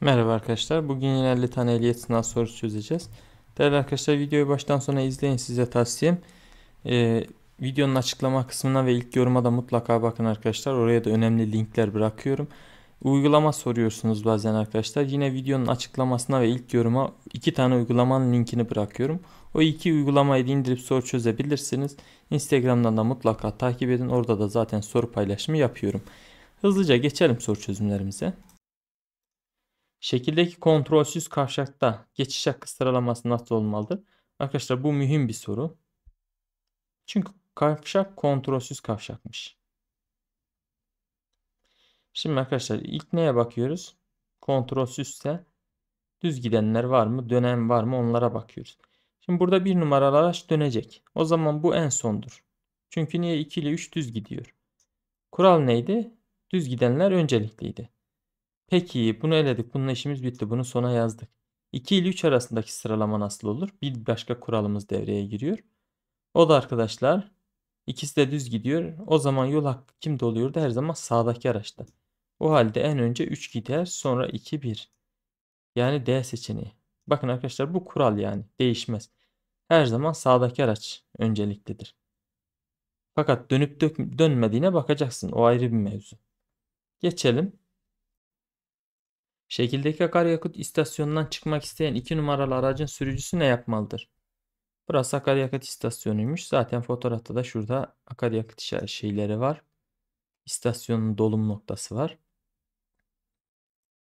Merhaba arkadaşlar. Bugün yine 50 tane ehliyet sınav sorusu çözeceğiz. Değerli arkadaşlar videoyu baştan sona izleyin size tavsiyem. Ee, videonun açıklama kısmına ve ilk yoruma da mutlaka bakın arkadaşlar. Oraya da önemli linkler bırakıyorum. Uygulama soruyorsunuz bazen arkadaşlar. Yine videonun açıklamasına ve ilk yoruma iki tane uygulamanın linkini bırakıyorum. O iki uygulamayı indirip soru çözebilirsiniz. Instagram'dan da mutlaka takip edin. Orada da zaten soru paylaşımı yapıyorum. Hızlıca geçelim soru çözümlerimize. Şekildeki kontrolsüz kavşakta geçiş hakkı sıralaması nasıl olmalıdır? Arkadaşlar bu mühim bir soru. Çünkü kavşak kontrolsüz kavşakmış. Şimdi arkadaşlar ilk neye bakıyoruz? Kontrolsüzse düz gidenler var mı? Dönen var mı? Onlara bakıyoruz. Şimdi burada bir numaralı araç dönecek. O zaman bu en sondur. Çünkü niye 2 ile 3 düz gidiyor? Kural neydi? Düz gidenler öncelikliydi. Peki bunu eledik. Bununla işimiz bitti. Bunu sona yazdık. 2 ile 3 arasındaki sıralama nasıl olur? Bir başka kuralımız devreye giriyor. O da arkadaşlar ikisi de düz gidiyor. O zaman yol hakkı kimde oluyordu? Her zaman sağdaki araçta. O halde en önce 3 gider sonra 2 1. Yani D seçeneği. Bakın arkadaşlar bu kural yani değişmez. Her zaman sağdaki araç önceliklidir. Fakat dönüp dönmediğine bakacaksın. O ayrı bir mevzu. Geçelim. Şekildeki akaryakıt istasyonundan çıkmak isteyen 2 numaralı aracın sürücüsü ne yapmalıdır? Burası akaryakıt istasyonuymuş. Zaten fotoğrafta da şurada akaryakıt şeyleri var. İstasyonun dolum noktası var.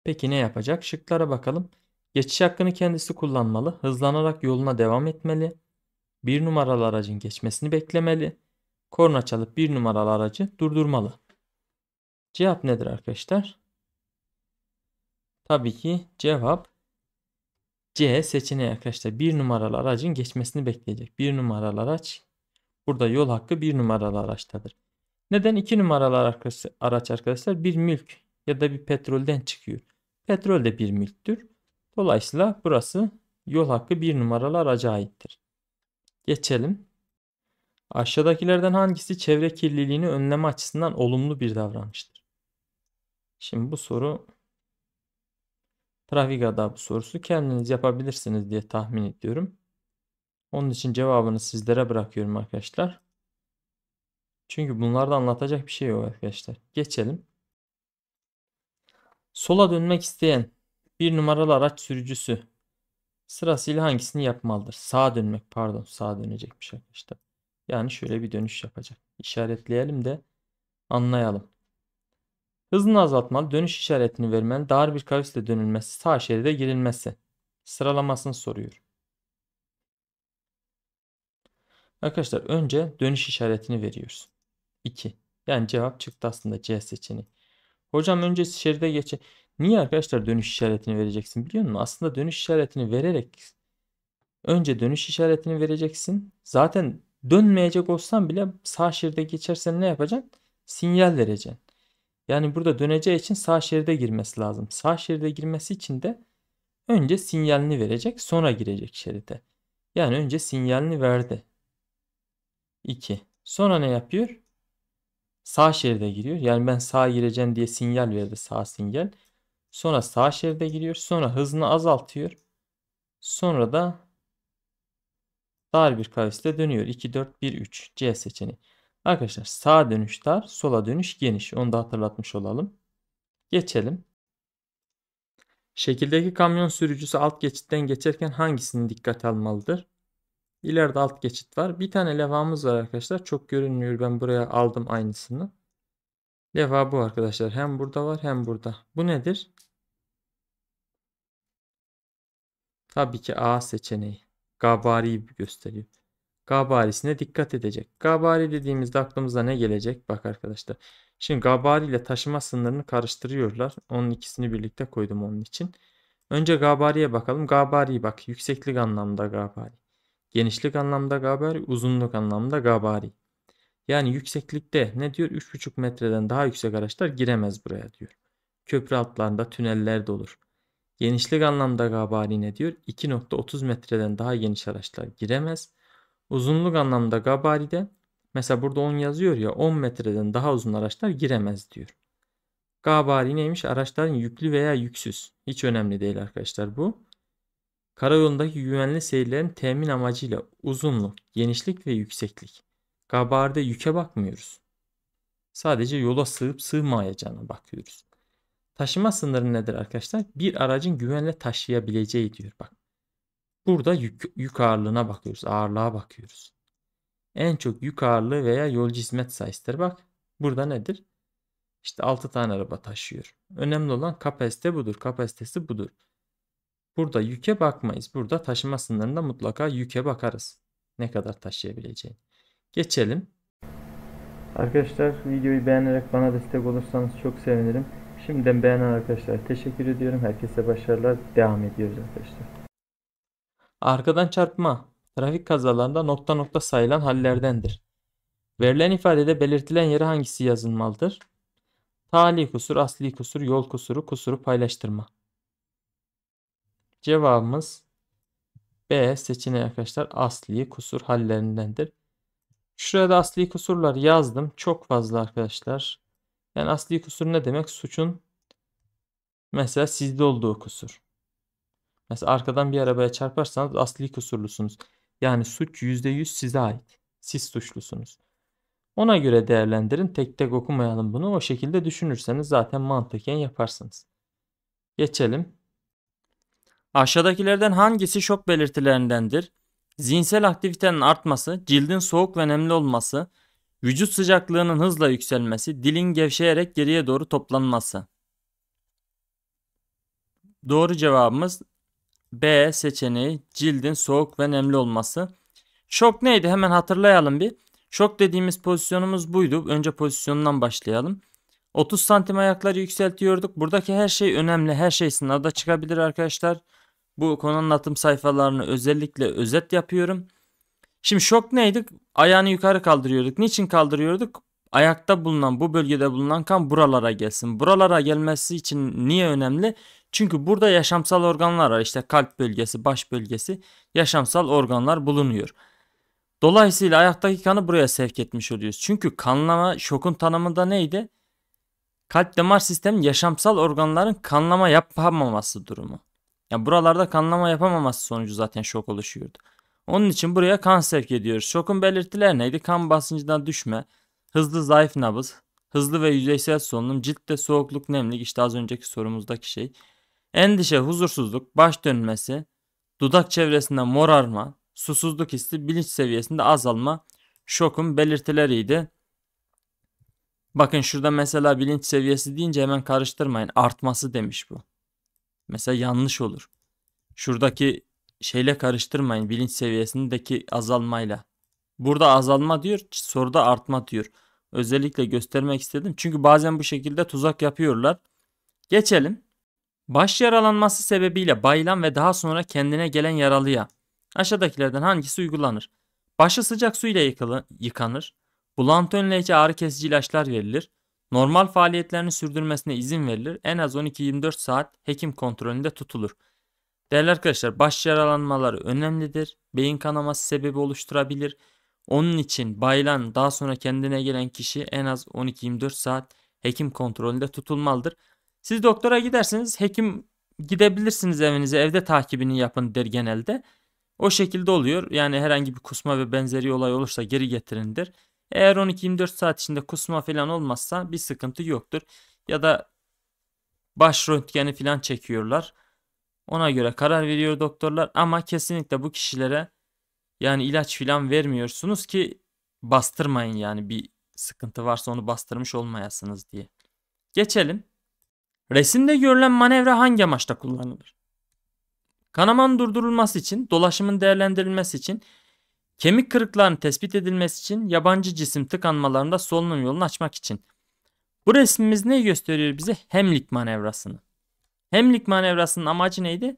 Peki ne yapacak? Şıklara bakalım. Geçiş hakkını kendisi kullanmalı. Hızlanarak yoluna devam etmeli. Bir numaralı aracın geçmesini beklemeli. Korna çalıp bir numaralı aracı durdurmalı. Cevap nedir arkadaşlar? Tabii ki cevap C seçeneği arkadaşlar. Bir numaralı aracın geçmesini bekleyecek. Bir numaralı araç burada yol hakkı bir numaralı araçtadır. Neden iki numaralı araç arkadaşlar? Bir mülk ya da bir petrolden çıkıyor. Petrol de bir mülktür. Dolayısıyla burası yol hakkı bir numaralı araca aittir. Geçelim. Aşağıdakilerden hangisi çevre kirliliğini önleme açısından olumlu bir davranıştır? Şimdi bu soru Trafik adabı sorusu kendiniz yapabilirsiniz diye tahmin ediyorum. Onun için cevabını sizlere bırakıyorum arkadaşlar. Çünkü bunlarda anlatacak bir şey yok arkadaşlar. Geçelim. Sola dönmek isteyen bir numaralı araç sürücüsü sırasıyla hangisini yapmalıdır? Sağa dönmek pardon sağa dönecekmiş arkadaşlar. Yani şöyle bir dönüş yapacak. İşaretleyelim de anlayalım. Hızını azaltmalı, dönüş işaretini vermen, dar bir kavisle dönülmesi, sağ şeride girilmesi. Sıralamasını soruyor. Arkadaşlar önce dönüş işaretini veriyoruz. 2. Yani cevap çıktı aslında C seçeneği. Hocam önce şeride geçe. Niye arkadaşlar dönüş işaretini vereceksin biliyor musun? Aslında dönüş işaretini vererek önce dönüş işaretini vereceksin. Zaten dönmeyecek olsan bile sağ şeride geçersen ne yapacaksın? Sinyal vereceksin. Yani burada döneceği için sağ şeride girmesi lazım. Sağ şeride girmesi için de önce sinyalini verecek sonra girecek şeride. Yani önce sinyalini verdi. 2. Sonra ne yapıyor? Sağ şeride giriyor. Yani ben sağa gireceğim diye sinyal verdi sağ sinyal. Sonra sağ şeride giriyor. Sonra hızını azaltıyor. Sonra da dar bir kavisle dönüyor. 2, 4, 1, 3 C seçeneği. Arkadaşlar sağ dönüş dar, sola dönüş geniş. Onu da hatırlatmış olalım. Geçelim. Şekildeki kamyon sürücüsü alt geçitten geçerken hangisini dikkate almalıdır? İleride alt geçit var. Bir tane levamız var arkadaşlar. Çok görünmüyor. Ben buraya aldım aynısını. Levha bu arkadaşlar. Hem burada var hem burada. Bu nedir? Tabii ki A seçeneği. Gabari gibi gösteriyor gabarisine dikkat edecek. Gabari dediğimizde aklımıza ne gelecek? Bak arkadaşlar. Şimdi gabari ile taşıma sınırını karıştırıyorlar. Onun ikisini birlikte koydum onun için. Önce gabariye bakalım. Gabari bak yükseklik anlamda gabari. Genişlik anlamda gabari, uzunluk anlamda gabari. Yani yükseklikte ne diyor? 3,5 metreden daha yüksek araçlar giremez buraya diyor. Köprü altlarında tüneller de olur. Genişlik anlamda gabari ne diyor? 2.30 metreden daha geniş araçlar giremez. Uzunluk anlamında gabaride mesela burada 10 yazıyor ya 10 metreden daha uzun araçlar giremez diyor. Gabari neymiş? Araçların yüklü veya yüksüz. Hiç önemli değil arkadaşlar bu. Karayolundaki güvenli seyirlerin temin amacıyla uzunluk, genişlik ve yükseklik. Gabaride yüke bakmıyoruz. Sadece yola sığıp sığmayacağına bakıyoruz. Taşıma sınırı nedir arkadaşlar? Bir aracın güvenle taşıyabileceği diyor. Bak Burada yük, yük ağırlığına bakıyoruz. Ağırlığa bakıyoruz. En çok yük ağırlığı veya yolcu hizmet sayısıdır. Bak burada nedir? İşte 6 tane araba taşıyor. Önemli olan kapasite budur. Kapasitesi budur. Burada yüke bakmayız. Burada taşıma sınırında mutlaka yüke bakarız. Ne kadar taşıyabileceğini. Geçelim. Arkadaşlar videoyu beğenerek bana destek olursanız çok sevinirim. Şimdiden beğenen arkadaşlar teşekkür ediyorum. Herkese başarılar. Devam ediyoruz arkadaşlar. Arkadan çarpma trafik kazalarında nokta nokta sayılan hallerdendir. Verilen ifadede belirtilen yere hangisi yazılmalıdır? Tali kusur, asli kusur, yol kusuru, kusuru paylaştırma. Cevabımız B seçeneği arkadaşlar asli kusur hallerindendir. Şuraya da asli kusurlar yazdım. Çok fazla arkadaşlar. Yani asli kusur ne demek? Suçun mesela sizde olduğu kusur. Mesela arkadan bir arabaya çarparsanız asli kusurlusunuz. Yani suç %100 size ait. Siz suçlusunuz. Ona göre değerlendirin. Tek tek okumayalım bunu. O şekilde düşünürseniz zaten mantıken yaparsınız. Geçelim. Aşağıdakilerden hangisi şok belirtilerindendir? Zihinsel aktivitenin artması, cildin soğuk ve nemli olması, vücut sıcaklığının hızla yükselmesi, dilin gevşeyerek geriye doğru toplanması. Doğru cevabımız B seçeneği cildin soğuk ve nemli olması. Şok neydi? Hemen hatırlayalım bir. Şok dediğimiz pozisyonumuz buydu. Önce pozisyondan başlayalım. 30 santim ayakları yükseltiyorduk. Buradaki her şey önemli. Her şey sınavda çıkabilir arkadaşlar. Bu konu anlatım sayfalarını özellikle özet yapıyorum. Şimdi şok neydi? Ayağını yukarı kaldırıyorduk. Niçin kaldırıyorduk? Ayakta bulunan bu bölgede bulunan kan buralara gelsin. Buralara gelmesi için niye önemli? Çünkü burada yaşamsal organlar var. İşte kalp bölgesi, baş bölgesi yaşamsal organlar bulunuyor. Dolayısıyla ayaktaki kanı buraya sevk etmiş oluyoruz. Çünkü kanlama şokun tanımında neydi? Kalp damar sistemin yaşamsal organların kanlama yapamaması durumu. Yani buralarda kanlama yapamaması sonucu zaten şok oluşuyordu. Onun için buraya kan sevk ediyoruz. Şokun belirtileri neydi? Kan basıncından düşme, hızlı zayıf nabız, hızlı ve yüzeysel solunum, ciltte soğukluk, nemlik işte az önceki sorumuzdaki şey. Endişe, huzursuzluk, baş dönmesi, dudak çevresinde morarma, susuzluk hissi, bilinç seviyesinde azalma şokun belirtileriydi. Bakın şurada mesela bilinç seviyesi deyince hemen karıştırmayın. Artması demiş bu. Mesela yanlış olur. Şuradaki şeyle karıştırmayın bilinç seviyesindeki azalmayla. Burada azalma diyor, soruda artma diyor. Özellikle göstermek istedim. Çünkü bazen bu şekilde tuzak yapıyorlar. Geçelim. Baş yaralanması sebebiyle bayılan ve daha sonra kendine gelen yaralıya aşağıdakilerden hangisi uygulanır? Başı sıcak su ile yıkanır. Bulantı önleyici ağrı kesici ilaçlar verilir. Normal faaliyetlerini sürdürmesine izin verilir. En az 12-24 saat hekim kontrolünde tutulur. Değerli arkadaşlar baş yaralanmaları önemlidir. Beyin kanaması sebebi oluşturabilir. Onun için bayılan daha sonra kendine gelen kişi en az 12-24 saat hekim kontrolünde tutulmalıdır. Siz doktora gidersiniz, hekim gidebilirsiniz evinize, evde takibini yapın der genelde. O şekilde oluyor. Yani herhangi bir kusma ve benzeri olay olursa geri getirindir. Eğer 12-24 saat içinde kusma falan olmazsa bir sıkıntı yoktur. Ya da baş röntgeni falan çekiyorlar. Ona göre karar veriyor doktorlar ama kesinlikle bu kişilere yani ilaç falan vermiyorsunuz ki bastırmayın yani bir sıkıntı varsa onu bastırmış olmayasınız diye. Geçelim Resimde görülen manevra hangi amaçta kullanılır? Kanamanın durdurulması için, dolaşımın değerlendirilmesi için, kemik kırıklarının tespit edilmesi için, yabancı cisim tıkanmalarında solunum yolunu açmak için. Bu resmimiz ne gösteriyor bize? Hemlik manevrasını. Hemlik manevrasının amacı neydi?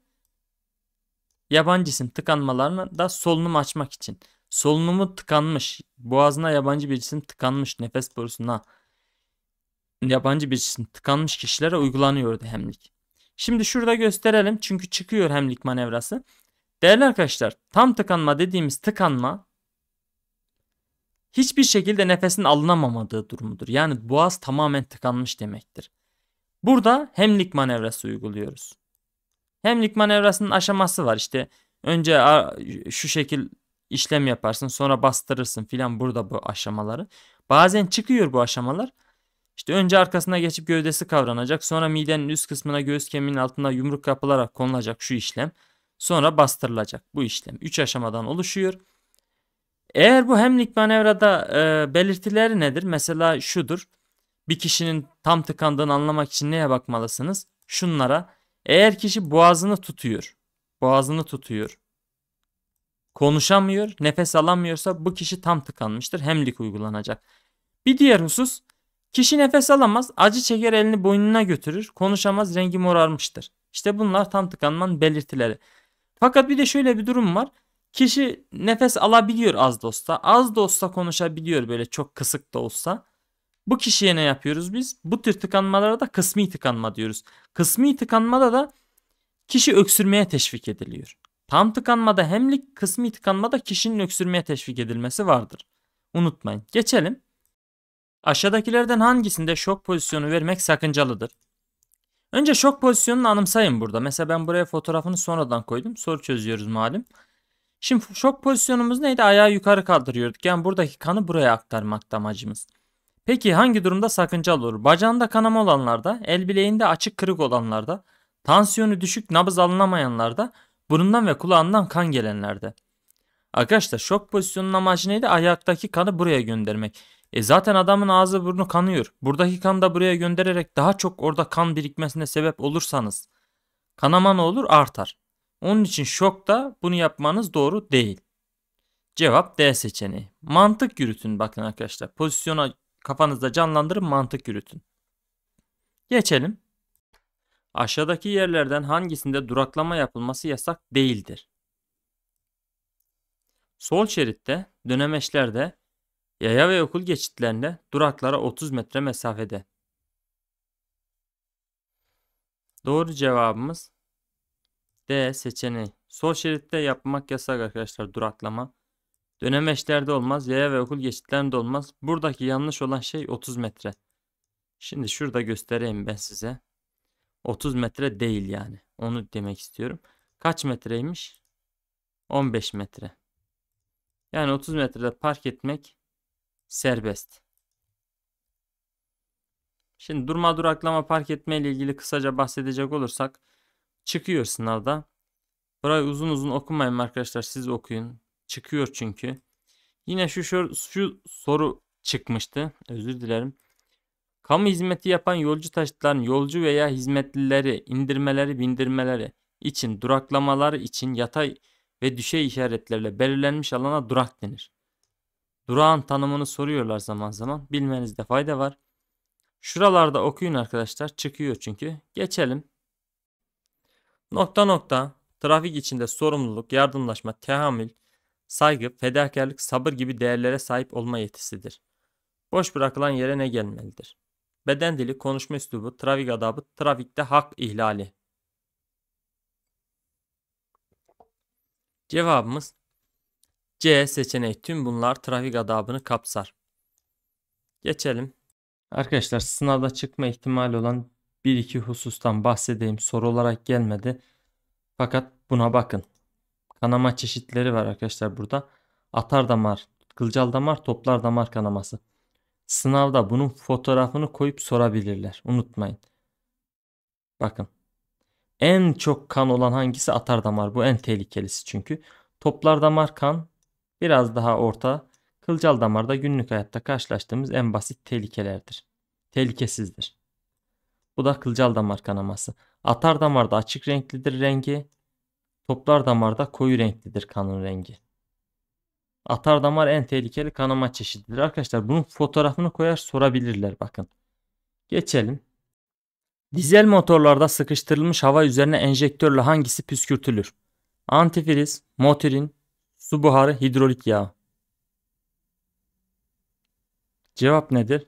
Yabancı cisim tıkanmalarını da solunum açmak için. Solunumu tıkanmış, boğazına yabancı bir cisim tıkanmış nefes borusuna yabancı birisinin tıkanmış kişilere uygulanıyordu hemlik. Şimdi şurada gösterelim çünkü çıkıyor hemlik manevrası. Değerli arkadaşlar tam tıkanma dediğimiz tıkanma hiçbir şekilde nefesin alınamamadığı durumudur. Yani boğaz tamamen tıkanmış demektir. Burada hemlik manevrası uyguluyoruz. Hemlik manevrasının aşaması var işte. Önce şu şekil işlem yaparsın sonra bastırırsın filan burada bu aşamaları. Bazen çıkıyor bu aşamalar işte önce arkasına geçip gövdesi kavranacak. Sonra midenin üst kısmına göğüs kemiğinin altına yumruk yapılarak konulacak şu işlem. Sonra bastırılacak bu işlem. 3 aşamadan oluşuyor. Eğer bu hemlik manevrada e, belirtileri nedir? Mesela şudur. Bir kişinin tam tıkandığını anlamak için neye bakmalısınız? Şunlara. Eğer kişi boğazını tutuyor. Boğazını tutuyor. Konuşamıyor, nefes alamıyorsa bu kişi tam tıkanmıştır. Hemlik uygulanacak. Bir diğer husus Kişi nefes alamaz, acı çeker elini boynuna götürür, konuşamaz, rengi morarmıştır. İşte bunlar tam tıkanmanın belirtileri. Fakat bir de şöyle bir durum var. Kişi nefes alabiliyor az da olsa. Az da olsa konuşabiliyor böyle çok kısık da olsa. Bu kişiye ne yapıyoruz biz? Bu tür tıkanmalara da kısmi tıkanma diyoruz. Kısmi tıkanmada da kişi öksürmeye teşvik ediliyor. Tam tıkanmada hemlik kısmi tıkanmada kişinin öksürmeye teşvik edilmesi vardır. Unutmayın. Geçelim. Aşağıdakilerden hangisinde şok pozisyonu vermek sakıncalıdır? Önce şok pozisyonunu anımsayın burada. Mesela ben buraya fotoğrafını sonradan koydum. Soru çözüyoruz malum. Şimdi şok pozisyonumuz neydi? Ayağı yukarı kaldırıyorduk. Yani buradaki kanı buraya aktarmakta amacımız. Peki hangi durumda sakınca olur? Bacağında kanama olanlarda, el bileğinde açık kırık olanlarda, tansiyonu düşük nabız alınamayanlarda, burundan ve kulağından kan gelenlerde. Arkadaşlar şok pozisyonunun amacı neydi? Ayaktaki kanı buraya göndermek. E zaten adamın ağzı burnu kanıyor. Buradaki kanı da buraya göndererek daha çok orada kan birikmesine sebep olursanız kanama ne olur artar. Onun için şokta bunu yapmanız doğru değil. Cevap D seçeneği. Mantık yürütün bakın arkadaşlar. Pozisyona kafanızda canlandırın mantık yürütün. Geçelim. Aşağıdaki yerlerden hangisinde duraklama yapılması yasak değildir? Sol şeritte, dönemeçlerde, Yaya ve okul geçitlerinde duraklara 30 metre mesafede. Doğru cevabımız D seçeneği. Sol şeritte yapmak yasak arkadaşlar duraklama. Dönemeçlerde olmaz. Yaya ve okul geçitlerinde olmaz. Buradaki yanlış olan şey 30 metre. Şimdi şurada göstereyim ben size. 30 metre değil yani. Onu demek istiyorum. Kaç metreymiş? 15 metre. Yani 30 metrede park etmek serbest. Şimdi durma duraklama park etme ile ilgili kısaca bahsedecek olursak çıkıyor sınavda. Burayı uzun uzun okumayın arkadaşlar siz okuyun. Çıkıyor çünkü. Yine şu, şu, şu soru çıkmıştı. Özür dilerim. Kamu hizmeti yapan yolcu taşıtların yolcu veya hizmetlileri indirmeleri bindirmeleri için duraklamaları için yatay ve düşey işaretlerle belirlenmiş alana durak denir durağın tanımını soruyorlar zaman zaman. Bilmenizde fayda var. Şuralarda okuyun arkadaşlar. Çıkıyor çünkü. Geçelim. Nokta nokta trafik içinde sorumluluk, yardımlaşma, tehamül, saygı, fedakarlık, sabır gibi değerlere sahip olma yetisidir. Boş bırakılan yere ne gelmelidir? Beden dili, konuşma üslubu, trafik adabı, trafikte hak ihlali. Cevabımız C seçeneği tüm bunlar trafik adabını kapsar. Geçelim. Arkadaşlar sınavda çıkma ihtimali olan bir iki husustan bahsedeyim. Soru olarak gelmedi. Fakat buna bakın. Kanama çeşitleri var arkadaşlar burada. Atar damar, kılcal damar, toplar damar kanaması. Sınavda bunun fotoğrafını koyup sorabilirler. Unutmayın. Bakın. En çok kan olan hangisi atar damar. Bu en tehlikelisi çünkü. Toplar damar kan Biraz daha orta kılcal damarda günlük hayatta karşılaştığımız en basit tehlikelerdir. Tehlikesizdir. Bu da kılcal damar kanaması. Atar damarda açık renklidir rengi. Toplar damarda koyu renklidir kanın rengi. Atar damar en tehlikeli kanama çeşididir. Arkadaşlar bunun fotoğrafını koyar sorabilirler bakın. Geçelim. Dizel motorlarda sıkıştırılmış hava üzerine enjektörle hangisi püskürtülür? Antifriz, motorin, Su buharı hidrolik yağ. Cevap nedir?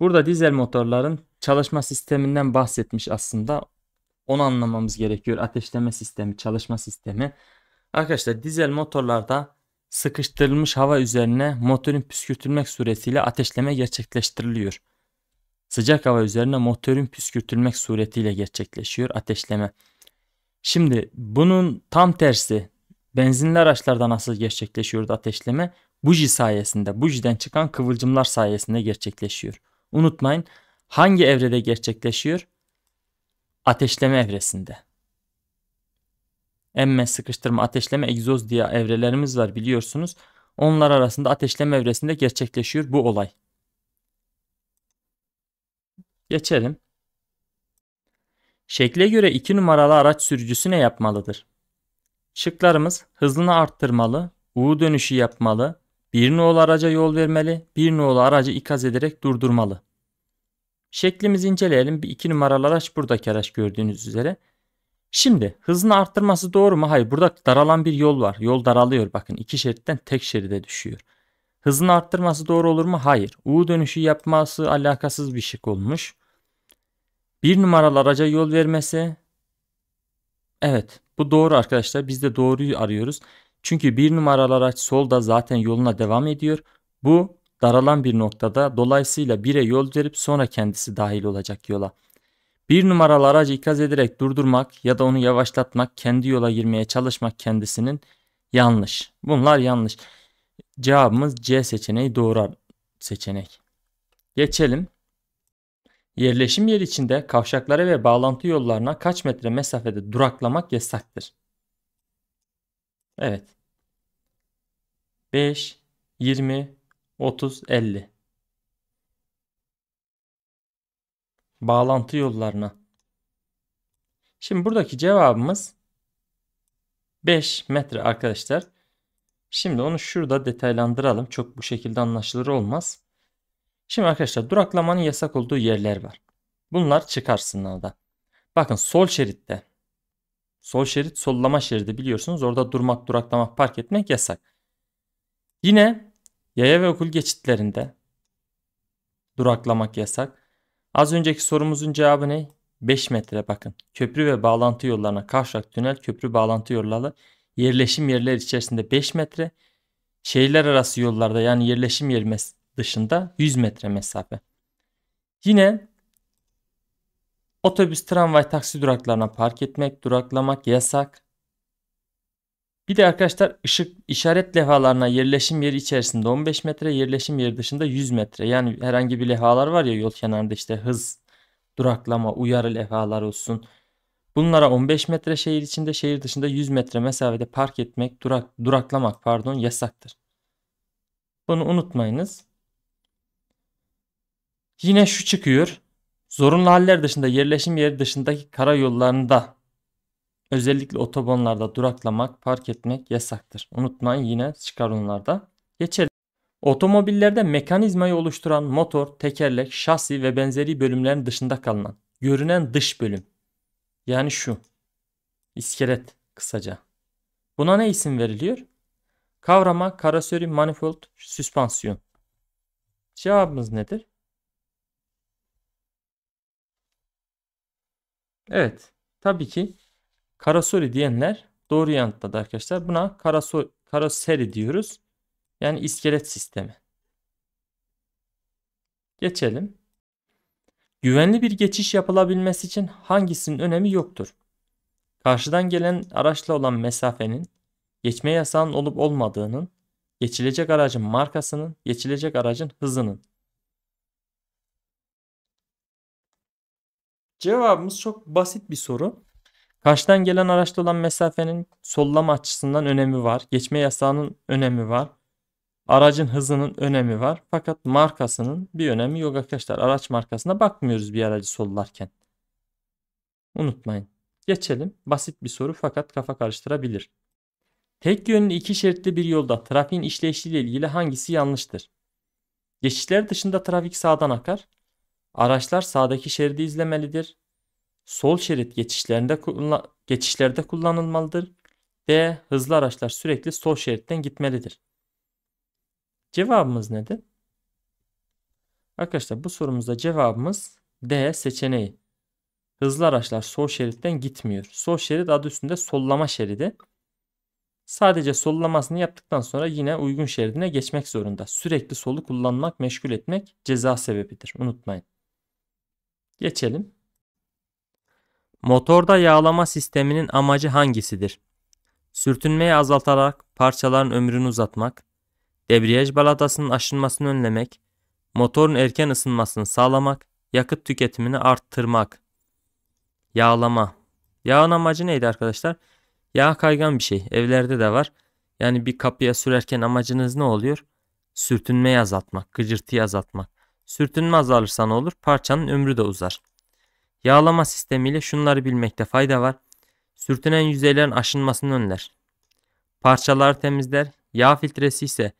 Burada dizel motorların çalışma sisteminden bahsetmiş aslında. Onu anlamamız gerekiyor. Ateşleme sistemi, çalışma sistemi. Arkadaşlar dizel motorlarda sıkıştırılmış hava üzerine motorun püskürtülmek suretiyle ateşleme gerçekleştiriliyor. Sıcak hava üzerine motorun püskürtülmek suretiyle gerçekleşiyor ateşleme. Şimdi bunun tam tersi benzinli araçlarda nasıl gerçekleşiyordu ateşleme? Buji sayesinde, bujiden çıkan kıvılcımlar sayesinde gerçekleşiyor. Unutmayın hangi evrede gerçekleşiyor? Ateşleme evresinde. Emme, sıkıştırma, ateşleme, egzoz diye evrelerimiz var biliyorsunuz. Onlar arasında ateşleme evresinde gerçekleşiyor bu olay. Geçelim. Şekle göre 2 numaralı araç sürücüsü ne yapmalıdır? Şıklarımız hızını arttırmalı, U dönüşü yapmalı, bir nolu araca yol vermeli, bir nolu aracı ikaz ederek durdurmalı. Şeklimizi inceleyelim. Bir iki numaralı araç buradaki araç gördüğünüz üzere. Şimdi hızını arttırması doğru mu? Hayır burada daralan bir yol var. Yol daralıyor bakın iki şeritten tek şeride düşüyor. Hızını arttırması doğru olur mu? Hayır. U dönüşü yapması alakasız bir şık olmuş. Bir numaralı araca yol vermesi Evet bu doğru arkadaşlar biz de doğruyu arıyoruz. Çünkü bir numaralı araç solda zaten yoluna devam ediyor. Bu daralan bir noktada dolayısıyla bire yol verip sonra kendisi dahil olacak yola. Bir numaralı aracı ikaz ederek durdurmak ya da onu yavaşlatmak, kendi yola girmeye çalışmak kendisinin yanlış. Bunlar yanlış. Cevabımız C seçeneği doğru seçenek. Geçelim Yerleşim yeri içinde kavşaklara ve bağlantı yollarına kaç metre mesafede duraklamak yasaktır? Evet. 5, 20, 30, 50. Bağlantı yollarına. Şimdi buradaki cevabımız 5 metre arkadaşlar. Şimdi onu şurada detaylandıralım. Çok bu şekilde anlaşılır olmaz. Şimdi arkadaşlar duraklamanın yasak olduğu yerler var. Bunlar çıkar sınavda. Bakın sol şeritte. Sol şerit sollama şeridi biliyorsunuz. Orada durmak, duraklamak, park etmek yasak. Yine yaya ve okul geçitlerinde duraklamak yasak. Az önceki sorumuzun cevabı ne? 5 metre bakın. Köprü ve bağlantı yollarına Kavşak, Tünel, Köprü bağlantı yolları yerleşim yerler içerisinde 5 metre. Şehirler arası yollarda yani yerleşim yer dışında 100 metre mesafe. Yine otobüs, tramvay, taksi duraklarına park etmek, duraklamak yasak. Bir de arkadaşlar ışık işaret levhalarına yerleşim yeri içerisinde 15 metre, yerleşim yeri dışında 100 metre. Yani herhangi bir levhalar var ya yol kenarında işte hız, duraklama, uyarı levhaları olsun. Bunlara 15 metre şehir içinde, şehir dışında 100 metre mesafede park etmek, durak, duraklamak pardon yasaktır. Bunu unutmayınız. Yine şu çıkıyor. Zorunlu haller dışında yerleşim yeri dışındaki karayollarında özellikle otobanlarda duraklamak, park etmek yasaktır. Unutmayın yine çıkar onlarda. Geçelim. Otomobillerde mekanizmayı oluşturan motor, tekerlek, şasi ve benzeri bölümlerin dışında kalınan görünen dış bölüm. Yani şu. İskelet kısaca. Buna ne isim veriliyor? Kavrama, karasöri, manifold, süspansiyon. Cevabımız nedir? Evet. Tabii ki karasori diyenler doğru yanıtladı arkadaşlar. Buna karasori, karaseri diyoruz. Yani iskelet sistemi. Geçelim. Güvenli bir geçiş yapılabilmesi için hangisinin önemi yoktur? Karşıdan gelen araçla olan mesafenin, geçme yasağının olup olmadığının, geçilecek aracın markasının, geçilecek aracın hızının. Cevabımız çok basit bir soru. Karşıdan gelen araçta olan mesafenin sollama açısından önemi var. Geçme yasağının önemi var. Aracın hızının önemi var. Fakat markasının bir önemi yok arkadaşlar. Araç markasına bakmıyoruz bir aracı sollarken. Unutmayın. Geçelim. Basit bir soru fakat kafa karıştırabilir. Tek yönlü iki şeritli bir yolda trafiğin işleyişiyle ilgili hangisi yanlıştır? Geçişler dışında trafik sağdan akar. Araçlar sağdaki şeridi izlemelidir. Sol şerit geçişlerinde geçişlerde kullanılmalıdır ve hızlı araçlar sürekli sol şeritten gitmelidir. Cevabımız nedir? Arkadaşlar bu sorumuzda cevabımız D seçeneği. Hızlı araçlar sol şeritten gitmiyor. Sol şerit adı üstünde sollama şeridi. Sadece sollamasını yaptıktan sonra yine uygun şeridine geçmek zorunda. Sürekli solu kullanmak, meşgul etmek ceza sebebidir. Unutmayın. Geçelim. Motorda yağlama sisteminin amacı hangisidir? Sürtünmeyi azaltarak parçaların ömrünü uzatmak, debriyaj balatasının aşınmasını önlemek, motorun erken ısınmasını sağlamak, yakıt tüketimini arttırmak. Yağlama. Yağın amacı neydi arkadaşlar? Yağ kaygan bir şey. Evlerde de var. Yani bir kapıya sürerken amacınız ne oluyor? Sürtünmeyi azaltmak, gıcırtıyı azaltmak. Sürtünme azalırsa ne olur? Parçanın ömrü de uzar. Yağlama sistemiyle şunları bilmekte fayda var. Sürtünen yüzeylerin aşınmasını önler. parçalar temizler. Yağ filtresi ise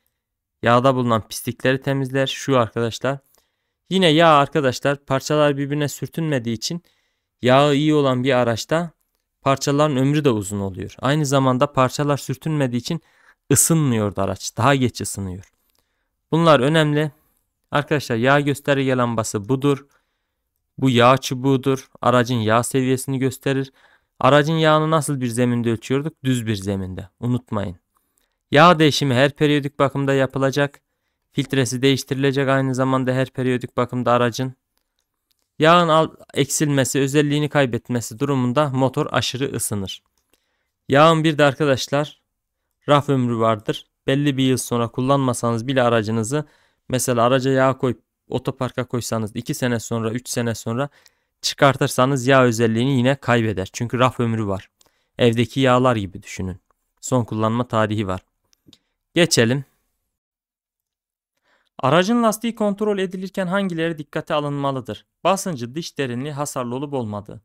yağda bulunan pislikleri temizler. Şu arkadaşlar. Yine yağ arkadaşlar parçalar birbirine sürtünmediği için yağı iyi olan bir araçta parçaların ömrü de uzun oluyor. Aynı zamanda parçalar sürtünmediği için ısınmıyordu araç. Daha geç ısınıyor. Bunlar önemli. Arkadaşlar yağ gösterge lambası budur. Bu yağ çubuğudur. Aracın yağ seviyesini gösterir. Aracın yağını nasıl bir zeminde ölçüyorduk? Düz bir zeminde. Unutmayın. Yağ değişimi her periyodik bakımda yapılacak. Filtresi değiştirilecek aynı zamanda her periyodik bakımda aracın. Yağın al eksilmesi, özelliğini kaybetmesi durumunda motor aşırı ısınır. Yağın bir de arkadaşlar raf ömrü vardır. Belli bir yıl sonra kullanmasanız bile aracınızı Mesela araca yağ koyup otoparka koysanız 2 sene sonra 3 sene sonra çıkartırsanız yağ özelliğini yine kaybeder. Çünkü raf ömrü var. Evdeki yağlar gibi düşünün. Son kullanma tarihi var. Geçelim. Aracın lastiği kontrol edilirken hangileri dikkate alınmalıdır? Basıncı, diş derinliği, hasarlı olup olmadı?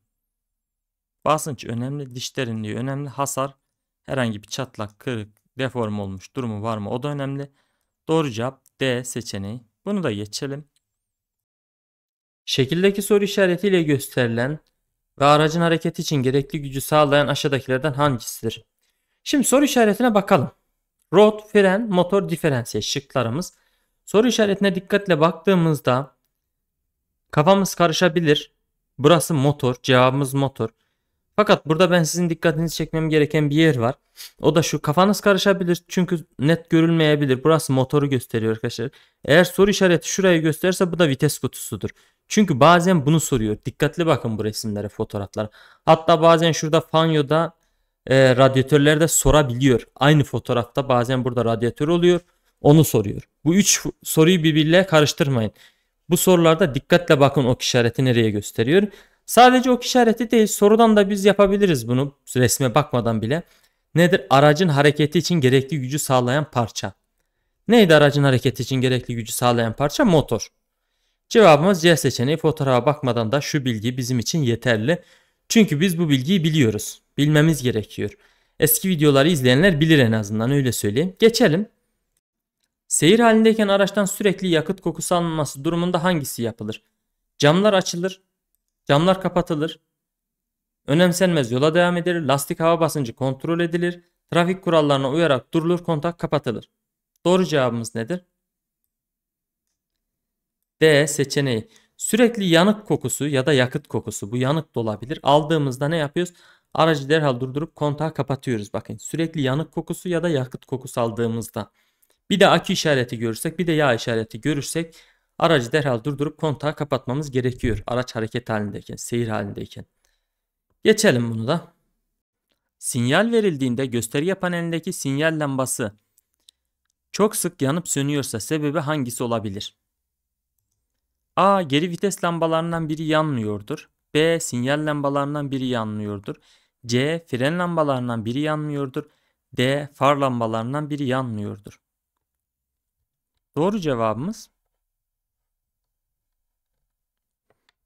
Basınç önemli, diş derinliği önemli, hasar, herhangi bir çatlak, kırık, deform olmuş durumu var mı o da önemli. Doğru cevap D seçeneği. Bunu da geçelim. Şekildeki soru işaretiyle gösterilen ve aracın hareketi için gerekli gücü sağlayan aşağıdakilerden hangisidir? Şimdi soru işaretine bakalım. Rot, fren, motor, diferansiyel. şıklarımız. Soru işaretine dikkatle baktığımızda kafamız karışabilir. Burası motor, cevabımız motor. Fakat burada ben sizin dikkatinizi çekmem gereken bir yer var. O da şu kafanız karışabilir çünkü net görülmeyebilir. Burası motoru gösteriyor arkadaşlar. Eğer soru işareti şurayı gösterirse bu da vites kutusudur. Çünkü bazen bunu soruyor. Dikkatli bakın bu resimlere fotoğraflara. Hatta bazen şurada fanyoda e, radyatörleri de sorabiliyor. Aynı fotoğrafta bazen burada radyatör oluyor. Onu soruyor. Bu üç soruyu birbirle karıştırmayın. Bu sorularda dikkatle bakın ok işareti nereye gösteriyor. Sadece ok işareti değil sorudan da biz yapabiliriz bunu resme bakmadan bile. Nedir? Aracın hareketi için gerekli gücü sağlayan parça. Neydi aracın hareketi için gerekli gücü sağlayan parça? Motor. Cevabımız C seçeneği fotoğrafa bakmadan da şu bilgi bizim için yeterli. Çünkü biz bu bilgiyi biliyoruz. Bilmemiz gerekiyor. Eski videoları izleyenler bilir en azından öyle söyleyeyim. Geçelim. Seyir halindeyken araçtan sürekli yakıt kokusu alınması durumunda hangisi yapılır? Camlar açılır, Camlar kapatılır. Önemsenmez yola devam edilir. Lastik hava basıncı kontrol edilir. Trafik kurallarına uyarak durulur. Kontak kapatılır. Doğru cevabımız nedir? D seçeneği. Sürekli yanık kokusu ya da yakıt kokusu bu yanık da olabilir. Aldığımızda ne yapıyoruz? Aracı derhal durdurup kontağı kapatıyoruz. Bakın sürekli yanık kokusu ya da yakıt kokusu aldığımızda. Bir de akü işareti görürsek bir de yağ işareti görürsek Aracı derhal durdurup kontağı kapatmamız gerekiyor. Araç hareket halindeyken, seyir halindeyken. Geçelim bunu da. Sinyal verildiğinde gösterge panelindeki sinyal lambası çok sık yanıp sönüyorsa sebebi hangisi olabilir? A. Geri vites lambalarından biri yanmıyordur. B. Sinyal lambalarından biri yanmıyordur. C. Fren lambalarından biri yanmıyordur. D. Far lambalarından biri yanmıyordur. Doğru cevabımız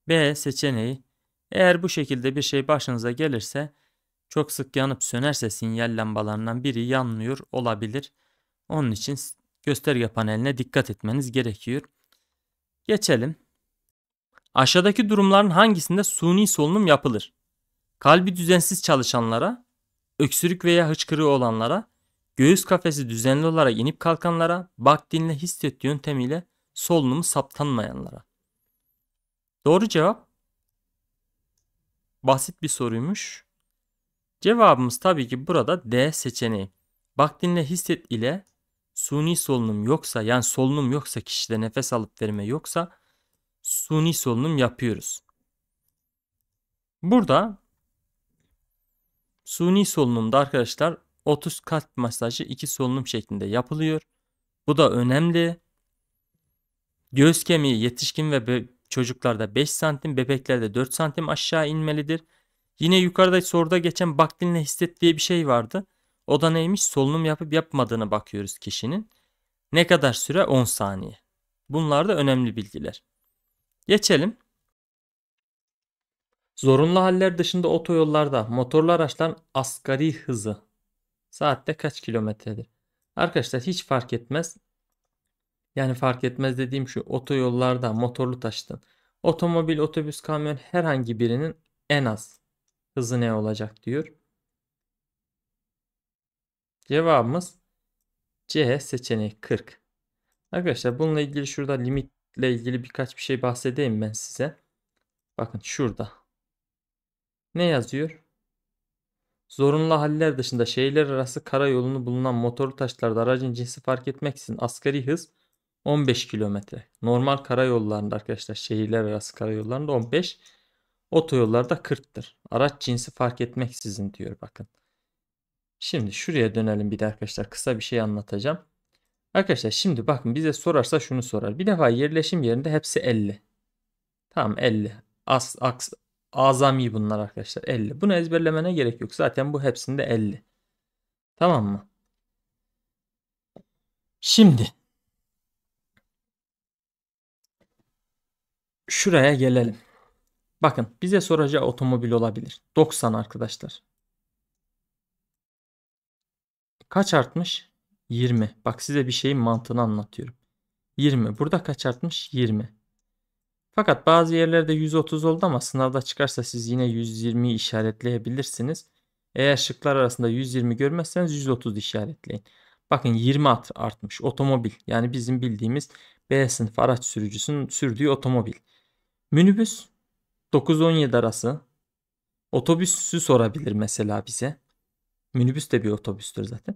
B seçeneği eğer bu şekilde bir şey başınıza gelirse çok sık yanıp sönerse sinyal lambalarından biri yanmıyor olabilir. Onun için gösterge paneline dikkat etmeniz gerekiyor. Geçelim. Aşağıdaki durumların hangisinde suni solunum yapılır? Kalbi düzensiz çalışanlara, öksürük veya hıçkırığı olanlara, göğüs kafesi düzenli olarak inip kalkanlara, baktinle dinle yöntemiyle solunumu saptanmayanlara. Doğru cevap basit bir soruymuş. Cevabımız tabii ki burada D seçeneği. Bakterinle hisset ile suni solunum yoksa yani solunum yoksa kişide nefes alıp verme yoksa suni solunum yapıyoruz. Burada suni solunumda arkadaşlar 30 kalp masajı 2 solunum şeklinde yapılıyor. Bu da önemli. Göğüs kemiği yetişkin ve Çocuklarda 5 santim, bebeklerde 4 santim aşağı inmelidir. Yine yukarıda soruda geçen baktinle hisset diye bir şey vardı. O da neymiş? Solunum yapıp yapmadığına bakıyoruz kişinin. Ne kadar süre? 10 saniye. Bunlar da önemli bilgiler. Geçelim. Zorunlu haller dışında otoyollarda motorlu araçların asgari hızı saatte kaç kilometredir? Arkadaşlar hiç fark etmez. Yani fark etmez dediğim şu otoyollardan, motorlu taşıtın. Otomobil, otobüs, kamyon herhangi birinin en az hızı ne olacak diyor. Cevabımız C seçeneği 40. Arkadaşlar bununla ilgili şurada limitle ilgili birkaç bir şey bahsedeyim ben size. Bakın şurada. Ne yazıyor? Zorunlu haller dışında şehirler arası karayolunu bulunan motorlu taşlarda aracın cinsi fark etmeksizin asgari hız 15 kilometre. Normal karayollarında arkadaşlar şehirler arası karayollarında 15. Otoyollarda 40'tır. Araç cinsi fark etmeksizin diyor bakın. Şimdi şuraya dönelim bir de arkadaşlar kısa bir şey anlatacağım. Arkadaşlar şimdi bakın bize sorarsa şunu sorar. Bir defa yerleşim yerinde hepsi 50. Tamam 50. As, aks, azami bunlar arkadaşlar 50. Bunu ezberlemene gerek yok. Zaten bu hepsinde 50. Tamam mı? Şimdi şuraya gelelim. Bakın bize soracağı otomobil olabilir. 90 arkadaşlar. Kaç artmış? 20. Bak size bir şeyin mantığını anlatıyorum. 20. Burada kaç artmış? 20. Fakat bazı yerlerde 130 oldu ama sınavda çıkarsa siz yine 120'yi işaretleyebilirsiniz. Eğer şıklar arasında 120 görmezseniz 130 işaretleyin. Bakın 20 at artmış otomobil yani bizim bildiğimiz B sınıf araç sürücüsünün sürdüğü otomobil. Minibüs 9-17 arası. Otobüsü sorabilir mesela bize. Minibüs de bir otobüstür zaten.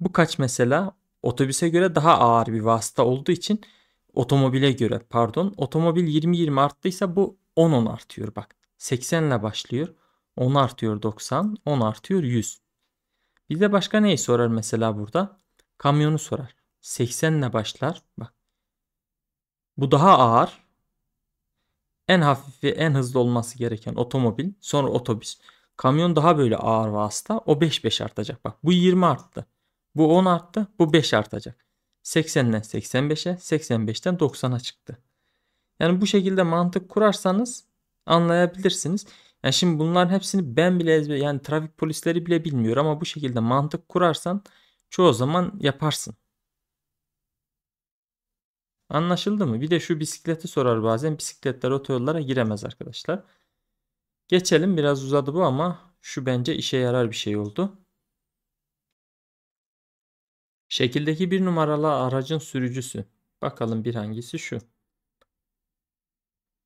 Bu kaç mesela otobüse göre daha ağır bir vasıta olduğu için otomobile göre pardon otomobil 20-20 arttıysa bu 10-10 artıyor bak. 80 ile başlıyor. 10 artıyor 90, 10 artıyor 100. Bir de başka neyi sorar mesela burada? Kamyonu sorar. 80 ile başlar. Bak. Bu daha ağır. En hafif ve en hızlı olması gereken otomobil, sonra otobüs. Kamyon daha böyle ağır vasıta. O 5-5 artacak. Bak bu 20 arttı. Bu 10 arttı. Bu 5 artacak. 80'den 85'e, 85'ten 90'a çıktı. Yani bu şekilde mantık kurarsanız anlayabilirsiniz. Yani şimdi bunların hepsini ben bile yani trafik polisleri bile bilmiyor ama bu şekilde mantık kurarsan çoğu zaman yaparsın. Anlaşıldı mı? Bir de şu bisikleti sorar bazen. Bisikletler otoyollara giremez arkadaşlar. Geçelim biraz uzadı bu ama şu bence işe yarar bir şey oldu. Şekildeki bir numaralı aracın sürücüsü. Bakalım bir hangisi şu.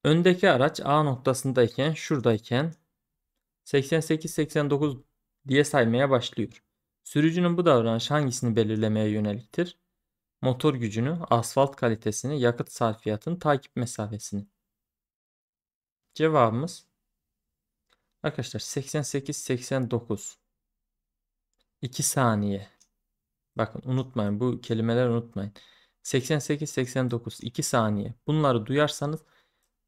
Öndeki araç A noktasındayken şuradayken 88-89 diye saymaya başlıyor. Sürücünün bu davranış hangisini belirlemeye yöneliktir? motor gücünü, asfalt kalitesini, yakıt sarfiyatını, takip mesafesini. Cevabımız arkadaşlar 88 89 2 saniye. Bakın unutmayın bu kelimeler unutmayın. 88 89 2 saniye. Bunları duyarsanız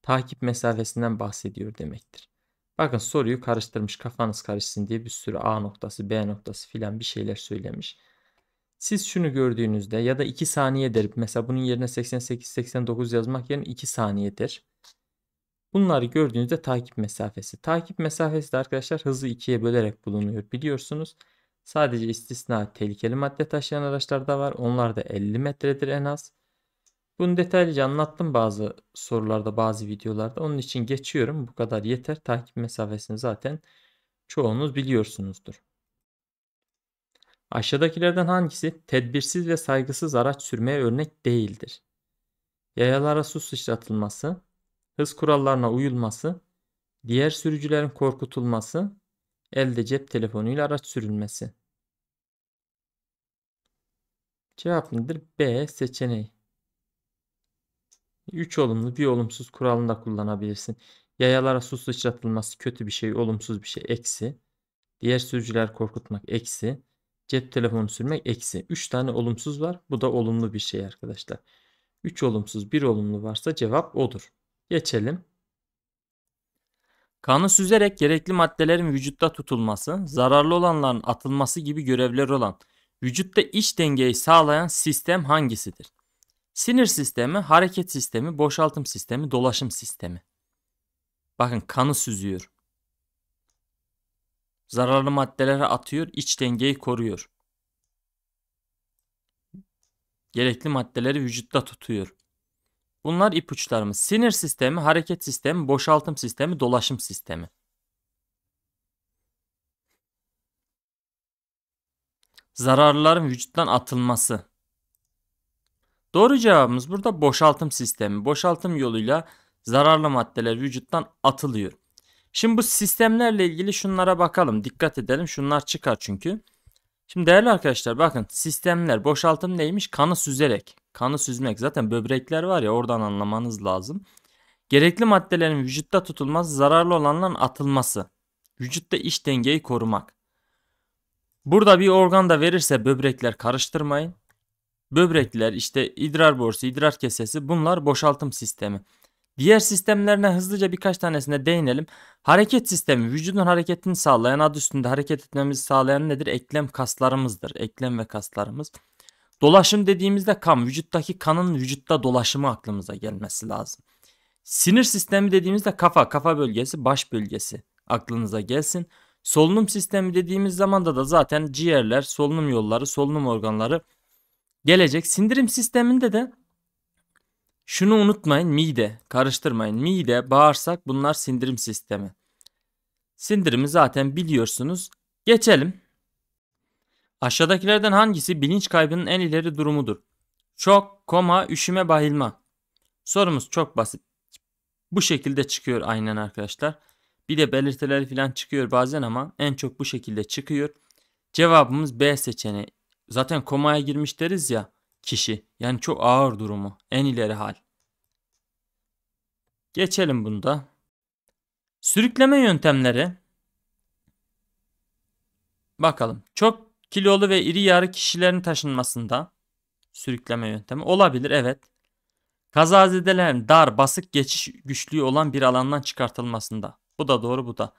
takip mesafesinden bahsediyor demektir. Bakın soruyu karıştırmış kafanız karışsın diye bir sürü A noktası B noktası filan bir şeyler söylemiş. Siz şunu gördüğünüzde ya da 2 saniyedir. Mesela bunun yerine 88-89 yazmak yerine 2 saniyedir. Bunları gördüğünüzde takip mesafesi. Takip mesafesi de arkadaşlar hızı 2'ye bölerek bulunuyor biliyorsunuz. Sadece istisna tehlikeli madde taşıyan araçlarda var. Onlar da 50 metredir en az. Bunu detaylıca anlattım bazı sorularda bazı videolarda. Onun için geçiyorum. Bu kadar yeter. Takip mesafesini zaten çoğunuz biliyorsunuzdur. Aşağıdakilerden hangisi tedbirsiz ve saygısız araç sürmeye örnek değildir? Yayalara su sıçratılması, hız kurallarına uyulması, diğer sürücülerin korkutulması, elde cep telefonuyla araç sürülmesi. Cevap nedir? B seçeneği. 3 olumlu bir olumsuz kuralını da kullanabilirsin. Yayalara su sıçratılması kötü bir şey, olumsuz bir şey, eksi. Diğer sürücüler korkutmak eksi. Cep telefonu sürmek eksi. 3 tane olumsuz var. Bu da olumlu bir şey arkadaşlar. 3 olumsuz 1 olumlu varsa cevap odur. Geçelim. Kanı süzerek gerekli maddelerin vücutta tutulması, zararlı olanların atılması gibi görevleri olan vücutta iç dengeyi sağlayan sistem hangisidir? Sinir sistemi, hareket sistemi, boşaltım sistemi, dolaşım sistemi. Bakın kanı süzüyor. Zararlı maddelere atıyor, iç dengeyi koruyor. Gerekli maddeleri vücutta tutuyor. Bunlar ipuçlarımız. Sinir sistemi, hareket sistemi, boşaltım sistemi, dolaşım sistemi. Zararlıların vücuttan atılması. Doğru cevabımız burada boşaltım sistemi. Boşaltım yoluyla zararlı maddeler vücuttan atılıyor. Şimdi bu sistemlerle ilgili şunlara bakalım. Dikkat edelim. Şunlar çıkar çünkü. Şimdi değerli arkadaşlar bakın sistemler boşaltım neymiş? Kanı süzerek. Kanı süzmek zaten böbrekler var ya oradan anlamanız lazım. Gerekli maddelerin vücutta tutulması, zararlı olanların atılması. Vücutta iş dengeyi korumak. Burada bir organ da verirse böbrekler karıştırmayın. Böbrekler işte idrar borusu, idrar kesesi bunlar boşaltım sistemi. Diğer sistemlerine hızlıca birkaç tanesine değinelim. Hareket sistemi vücudun hareketini sağlayan adı üstünde hareket etmemizi sağlayan nedir? Eklem kaslarımızdır. Eklem ve kaslarımız. Dolaşım dediğimizde kan, vücuttaki kanın vücutta dolaşımı aklımıza gelmesi lazım. Sinir sistemi dediğimizde kafa, kafa bölgesi, baş bölgesi aklınıza gelsin. Solunum sistemi dediğimiz zamanda da zaten ciğerler, solunum yolları, solunum organları gelecek. Sindirim sisteminde de şunu unutmayın mide. Karıştırmayın. Mide, bağırsak bunlar sindirim sistemi. Sindirimi zaten biliyorsunuz. Geçelim. Aşağıdakilerden hangisi bilinç kaybının en ileri durumudur? Çok, koma, üşüme, bayılma. Sorumuz çok basit. Bu şekilde çıkıyor aynen arkadaşlar. Bir de belirtiler falan çıkıyor bazen ama en çok bu şekilde çıkıyor. Cevabımız B seçeneği. Zaten komaya girmiş deriz ya kişi. Yani çok ağır durumu. En ileri hal. Geçelim bunda. Sürükleme yöntemleri. Bakalım. Çok kilolu ve iri yarı kişilerin taşınmasında sürükleme yöntemi olabilir. Evet. Kazazedelerin dar, basık geçiş güçlüğü olan bir alandan çıkartılmasında. Bu da doğru bu da.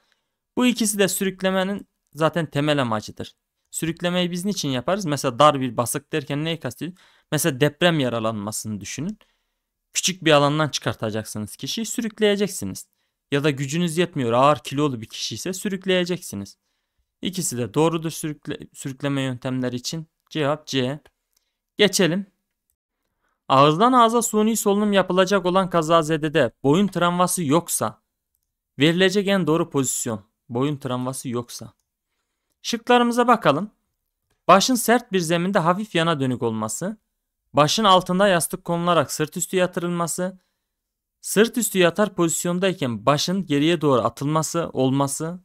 Bu ikisi de sürüklemenin zaten temel amacıdır. Sürüklemeyi biz niçin yaparız? Mesela dar bir basık derken neyi kastediyoruz? Mesela deprem yaralanmasını düşünün. Küçük bir alandan çıkartacaksınız kişiyi sürükleyeceksiniz. Ya da gücünüz yetmiyor ağır kilolu bir kişi ise sürükleyeceksiniz. İkisi de doğrudur sürükle, sürükleme yöntemleri için. Cevap C. Geçelim. Ağızdan ağza suni solunum yapılacak olan kazazedede boyun travması yoksa verilecek en doğru pozisyon boyun travması yoksa. Şıklarımıza bakalım. Başın sert bir zeminde hafif yana dönük olması, Başın altında yastık konularak sırt üstü yatırılması, sırt üstü yatar pozisyondayken başın geriye doğru atılması olması,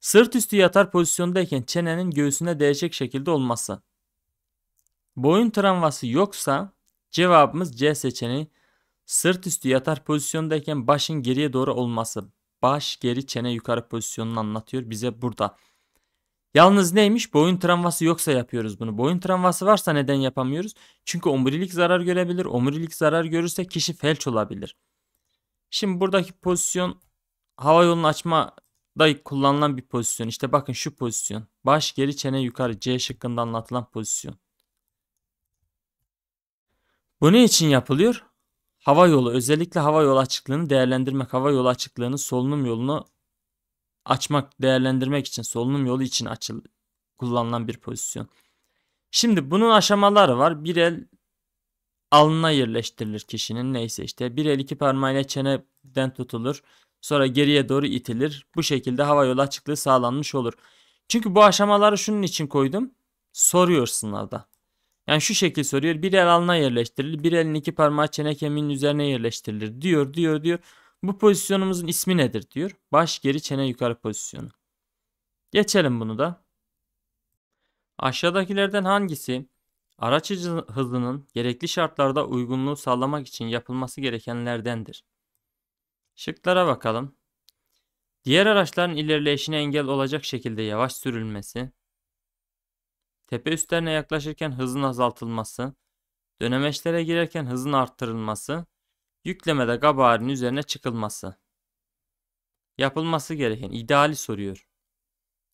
sırt üstü yatar pozisyondayken çenenin göğsüne değecek şekilde olması. Boyun travması yoksa cevabımız C seçeneği sırt üstü yatar pozisyondayken başın geriye doğru olması. Baş geri çene yukarı pozisyonunu anlatıyor bize burada. Yalnız neymiş? Boyun travması yoksa yapıyoruz bunu. Boyun travması varsa neden yapamıyoruz? Çünkü omurilik zarar görebilir. Omurilik zarar görürse kişi felç olabilir. Şimdi buradaki pozisyon hava yolunu açmada kullanılan bir pozisyon. İşte bakın şu pozisyon. Baş geri çene yukarı C şıkkında anlatılan pozisyon. Bu ne için yapılıyor? Hava yolu özellikle hava yolu açıklığını değerlendirmek, hava yolu açıklığını, solunum yolunu açmak, değerlendirmek için, solunum yolu için açıl kullanılan bir pozisyon. Şimdi bunun aşamaları var. Bir el alnına yerleştirilir kişinin neyse işte. Bir el iki parmağıyla çeneden tutulur. Sonra geriye doğru itilir. Bu şekilde hava yolu açıklığı sağlanmış olur. Çünkü bu aşamaları şunun için koydum. Soruyor sınavda. Yani şu şekil soruyor. Bir el alnına yerleştirilir. Bir elin iki parmağı çene kemiğinin üzerine yerleştirilir. Diyor diyor diyor. Bu pozisyonumuzun ismi nedir diyor. Baş geri çene yukarı pozisyonu. Geçelim bunu da. Aşağıdakilerden hangisi araç hızının gerekli şartlarda uygunluğu sağlamak için yapılması gerekenlerdendir? Şıklara bakalım. Diğer araçların ilerleyişine engel olacak şekilde yavaş sürülmesi, tepe üstlerine yaklaşırken hızın azaltılması, dönemeçlere girerken hızın arttırılması, Yüklemede gabarinin üzerine çıkılması. Yapılması gereken ideali soruyor.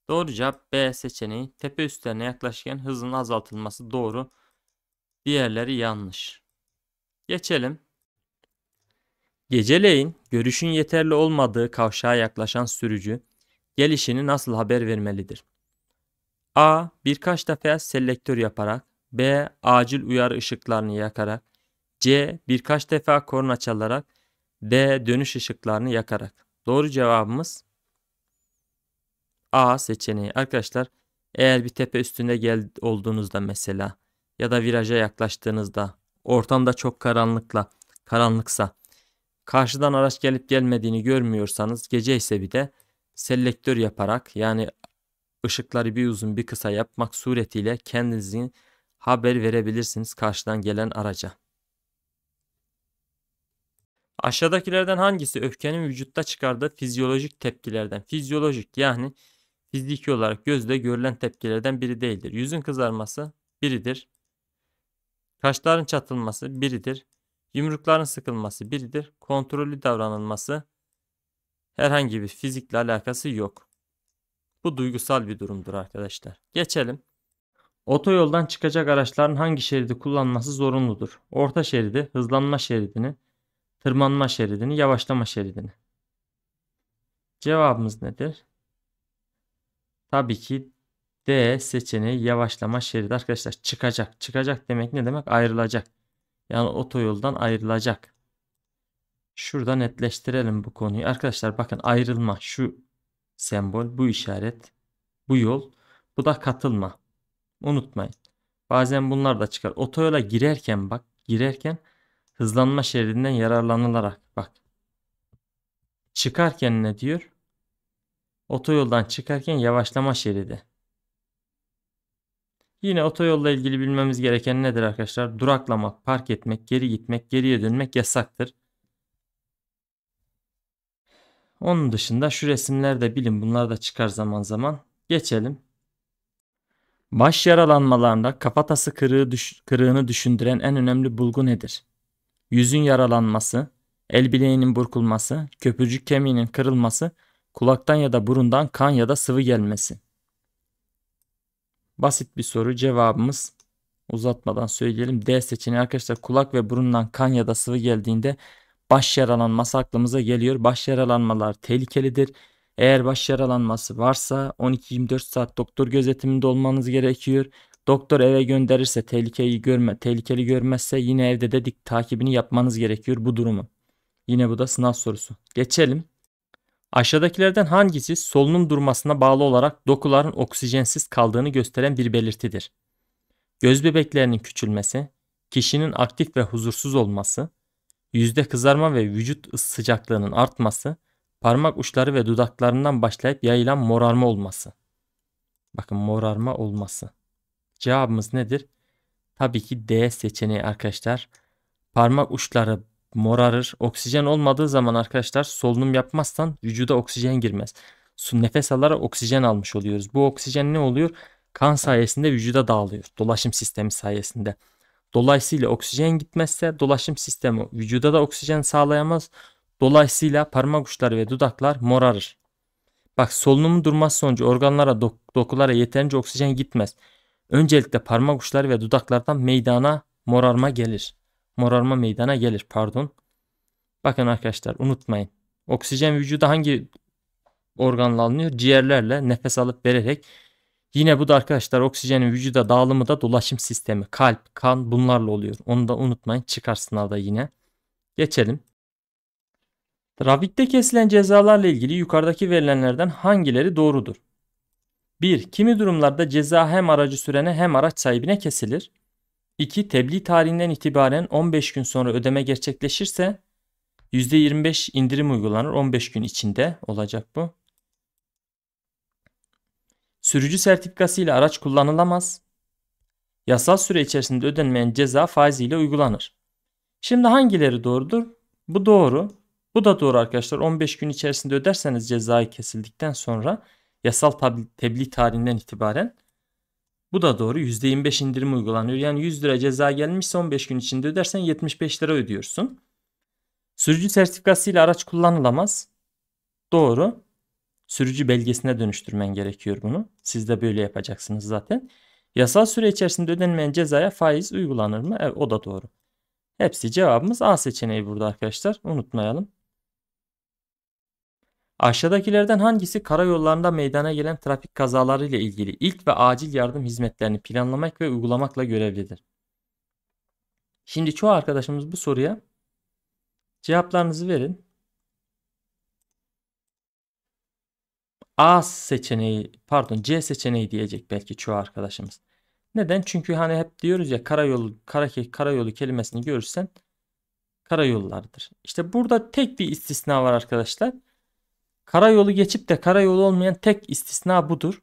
Doğru cevap B seçeneği. Tepe üstlerine yaklaşırken hızın azaltılması doğru. Diğerleri yanlış. Geçelim. Geceleyin görüşün yeterli olmadığı kavşağa yaklaşan sürücü gelişini nasıl haber vermelidir? A. Birkaç defa selektör yaparak B. Acil uyarı ışıklarını yakarak C. Birkaç defa korna çalarak. D. Dönüş ışıklarını yakarak. Doğru cevabımız A seçeneği. Arkadaşlar eğer bir tepe üstünde gel olduğunuzda mesela ya da viraja yaklaştığınızda ortamda çok karanlıkla karanlıksa karşıdan araç gelip gelmediğini görmüyorsanız gece ise bir de selektör yaparak yani ışıkları bir uzun bir kısa yapmak suretiyle kendinizi haber verebilirsiniz karşıdan gelen araca. Aşağıdakilerden hangisi öfkenin vücutta çıkardığı fizyolojik tepkilerden? Fizyolojik yani fiziki olarak gözle görülen tepkilerden biri değildir. Yüzün kızarması biridir. Kaşların çatılması biridir. Yumrukların sıkılması biridir. Kontrollü davranılması herhangi bir fizikle alakası yok. Bu duygusal bir durumdur arkadaşlar. Geçelim. Otoyoldan çıkacak araçların hangi şeridi kullanması zorunludur? Orta şeridi, hızlanma şeridini, tırmanma şeridini, yavaşlama şeridini. Cevabımız nedir? Tabii ki D seçeneği yavaşlama şeridi arkadaşlar çıkacak. Çıkacak demek ne demek? Ayrılacak. Yani otoyoldan ayrılacak. Şurada netleştirelim bu konuyu. Arkadaşlar bakın ayrılma şu sembol, bu işaret, bu yol, bu da katılma. Unutmayın. Bazen bunlar da çıkar. Otoyola girerken bak girerken hızlanma şeridinden yararlanılarak bak. Çıkarken ne diyor? Otoyoldan çıkarken yavaşlama şeridi. Yine otoyolla ilgili bilmemiz gereken nedir arkadaşlar? Duraklamak, park etmek, geri gitmek, geriye dönmek yasaktır. Onun dışında şu resimlerde bilin bunlar da çıkar zaman zaman. Geçelim. Baş yaralanmalarında kafatası kırığı düş kırığını düşündüren en önemli bulgu nedir? yüzün yaralanması, el bileğinin burkulması, köpücük kemiğinin kırılması, kulaktan ya da burundan kan ya da sıvı gelmesi. Basit bir soru cevabımız uzatmadan söyleyelim. D seçeneği arkadaşlar kulak ve burundan kan ya da sıvı geldiğinde baş yaralanması aklımıza geliyor. Baş yaralanmalar tehlikelidir. Eğer baş yaralanması varsa 12-24 saat doktor gözetiminde olmanız gerekiyor. Doktor eve gönderirse tehlikeyi görme, tehlikeli görmezse yine evde de dik takibini yapmanız gerekiyor bu durumu. Yine bu da sınav sorusu. Geçelim. Aşağıdakilerden hangisi solunum durmasına bağlı olarak dokuların oksijensiz kaldığını gösteren bir belirtidir? Göz bebeklerinin küçülmesi, kişinin aktif ve huzursuz olması, yüzde kızarma ve vücut sıcaklığının artması, parmak uçları ve dudaklarından başlayıp yayılan morarma olması. Bakın morarma olması. Cevabımız nedir? Tabii ki D seçeneği arkadaşlar. Parmak uçları morarır. Oksijen olmadığı zaman arkadaşlar solunum yapmazsan vücuda oksijen girmez. Su nefes alarak oksijen almış oluyoruz. Bu oksijen ne oluyor? Kan sayesinde vücuda dağılıyor. Dolaşım sistemi sayesinde. Dolayısıyla oksijen gitmezse dolaşım sistemi vücuda da oksijen sağlayamaz. Dolayısıyla parmak uçları ve dudaklar morarır. Bak solunumun durması sonucu organlara dok dokulara yeterince oksijen gitmez. Öncelikle parmak uçları ve dudaklardan meydana morarma gelir. Morarma meydana gelir pardon. Bakın arkadaşlar unutmayın. Oksijen vücuda hangi organla alınıyor? Ciğerlerle nefes alıp vererek. Yine bu da arkadaşlar oksijenin vücuda dağılımı da dolaşım sistemi. Kalp, kan bunlarla oluyor. Onu da unutmayın. Çıkar sınavda yine. Geçelim. Trafikte kesilen cezalarla ilgili yukarıdaki verilenlerden hangileri doğrudur? 1. Kimi durumlarda ceza hem aracı sürene hem araç sahibine kesilir. 2. Tebliğ tarihinden itibaren 15 gün sonra ödeme gerçekleşirse %25 indirim uygulanır 15 gün içinde olacak bu. Sürücü sertifikası ile araç kullanılamaz. Yasal süre içerisinde ödenmeyen ceza ile uygulanır. Şimdi hangileri doğrudur? Bu doğru. Bu da doğru arkadaşlar. 15 gün içerisinde öderseniz cezayı kesildikten sonra yasal tebliğ tarihinden itibaren bu da doğru. %25 indirim uygulanıyor. Yani 100 lira ceza gelmişse 15 gün içinde ödersen 75 lira ödüyorsun. Sürücü sertifikası ile araç kullanılamaz. Doğru. Sürücü belgesine dönüştürmen gerekiyor bunu. Siz de böyle yapacaksınız zaten. Yasal süre içerisinde ödenmeyen cezaya faiz uygulanır mı? Evet, o da doğru. Hepsi cevabımız A seçeneği burada arkadaşlar. Unutmayalım. Aşağıdakilerden hangisi karayollarında meydana gelen trafik kazaları ile ilgili ilk ve acil yardım hizmetlerini planlamak ve uygulamakla görevlidir? Şimdi çoğu arkadaşımız bu soruya cevaplarınızı verin. A seçeneği pardon C seçeneği diyecek belki çoğu arkadaşımız. Neden? Çünkü hani hep diyoruz ya karayolu kara, karayolu kelimesini görürsen karayollardır. İşte burada tek bir istisna var arkadaşlar. Karayolu geçip de karayolu olmayan tek istisna budur.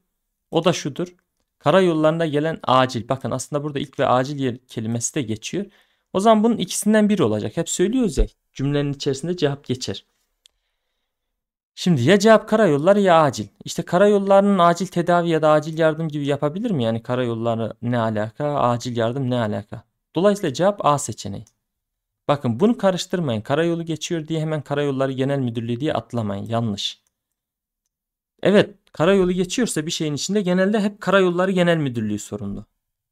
O da şudur. Karayollarına gelen acil. Bakın aslında burada ilk ve acil kelimesi de geçiyor. O zaman bunun ikisinden biri olacak. Hep söylüyoruz ya cümlenin içerisinde cevap geçer. Şimdi ya cevap karayolları ya acil. İşte karayollarının acil tedavi ya da acil yardım gibi yapabilir mi? Yani karayolları ne alaka, acil yardım ne alaka? Dolayısıyla cevap A seçeneği. Bakın bunu karıştırmayın. Karayolu geçiyor diye hemen Karayolları Genel Müdürlüğü diye atlamayın. Yanlış. Evet karayolu geçiyorsa bir şeyin içinde genelde hep Karayolları Genel Müdürlüğü sorumlu.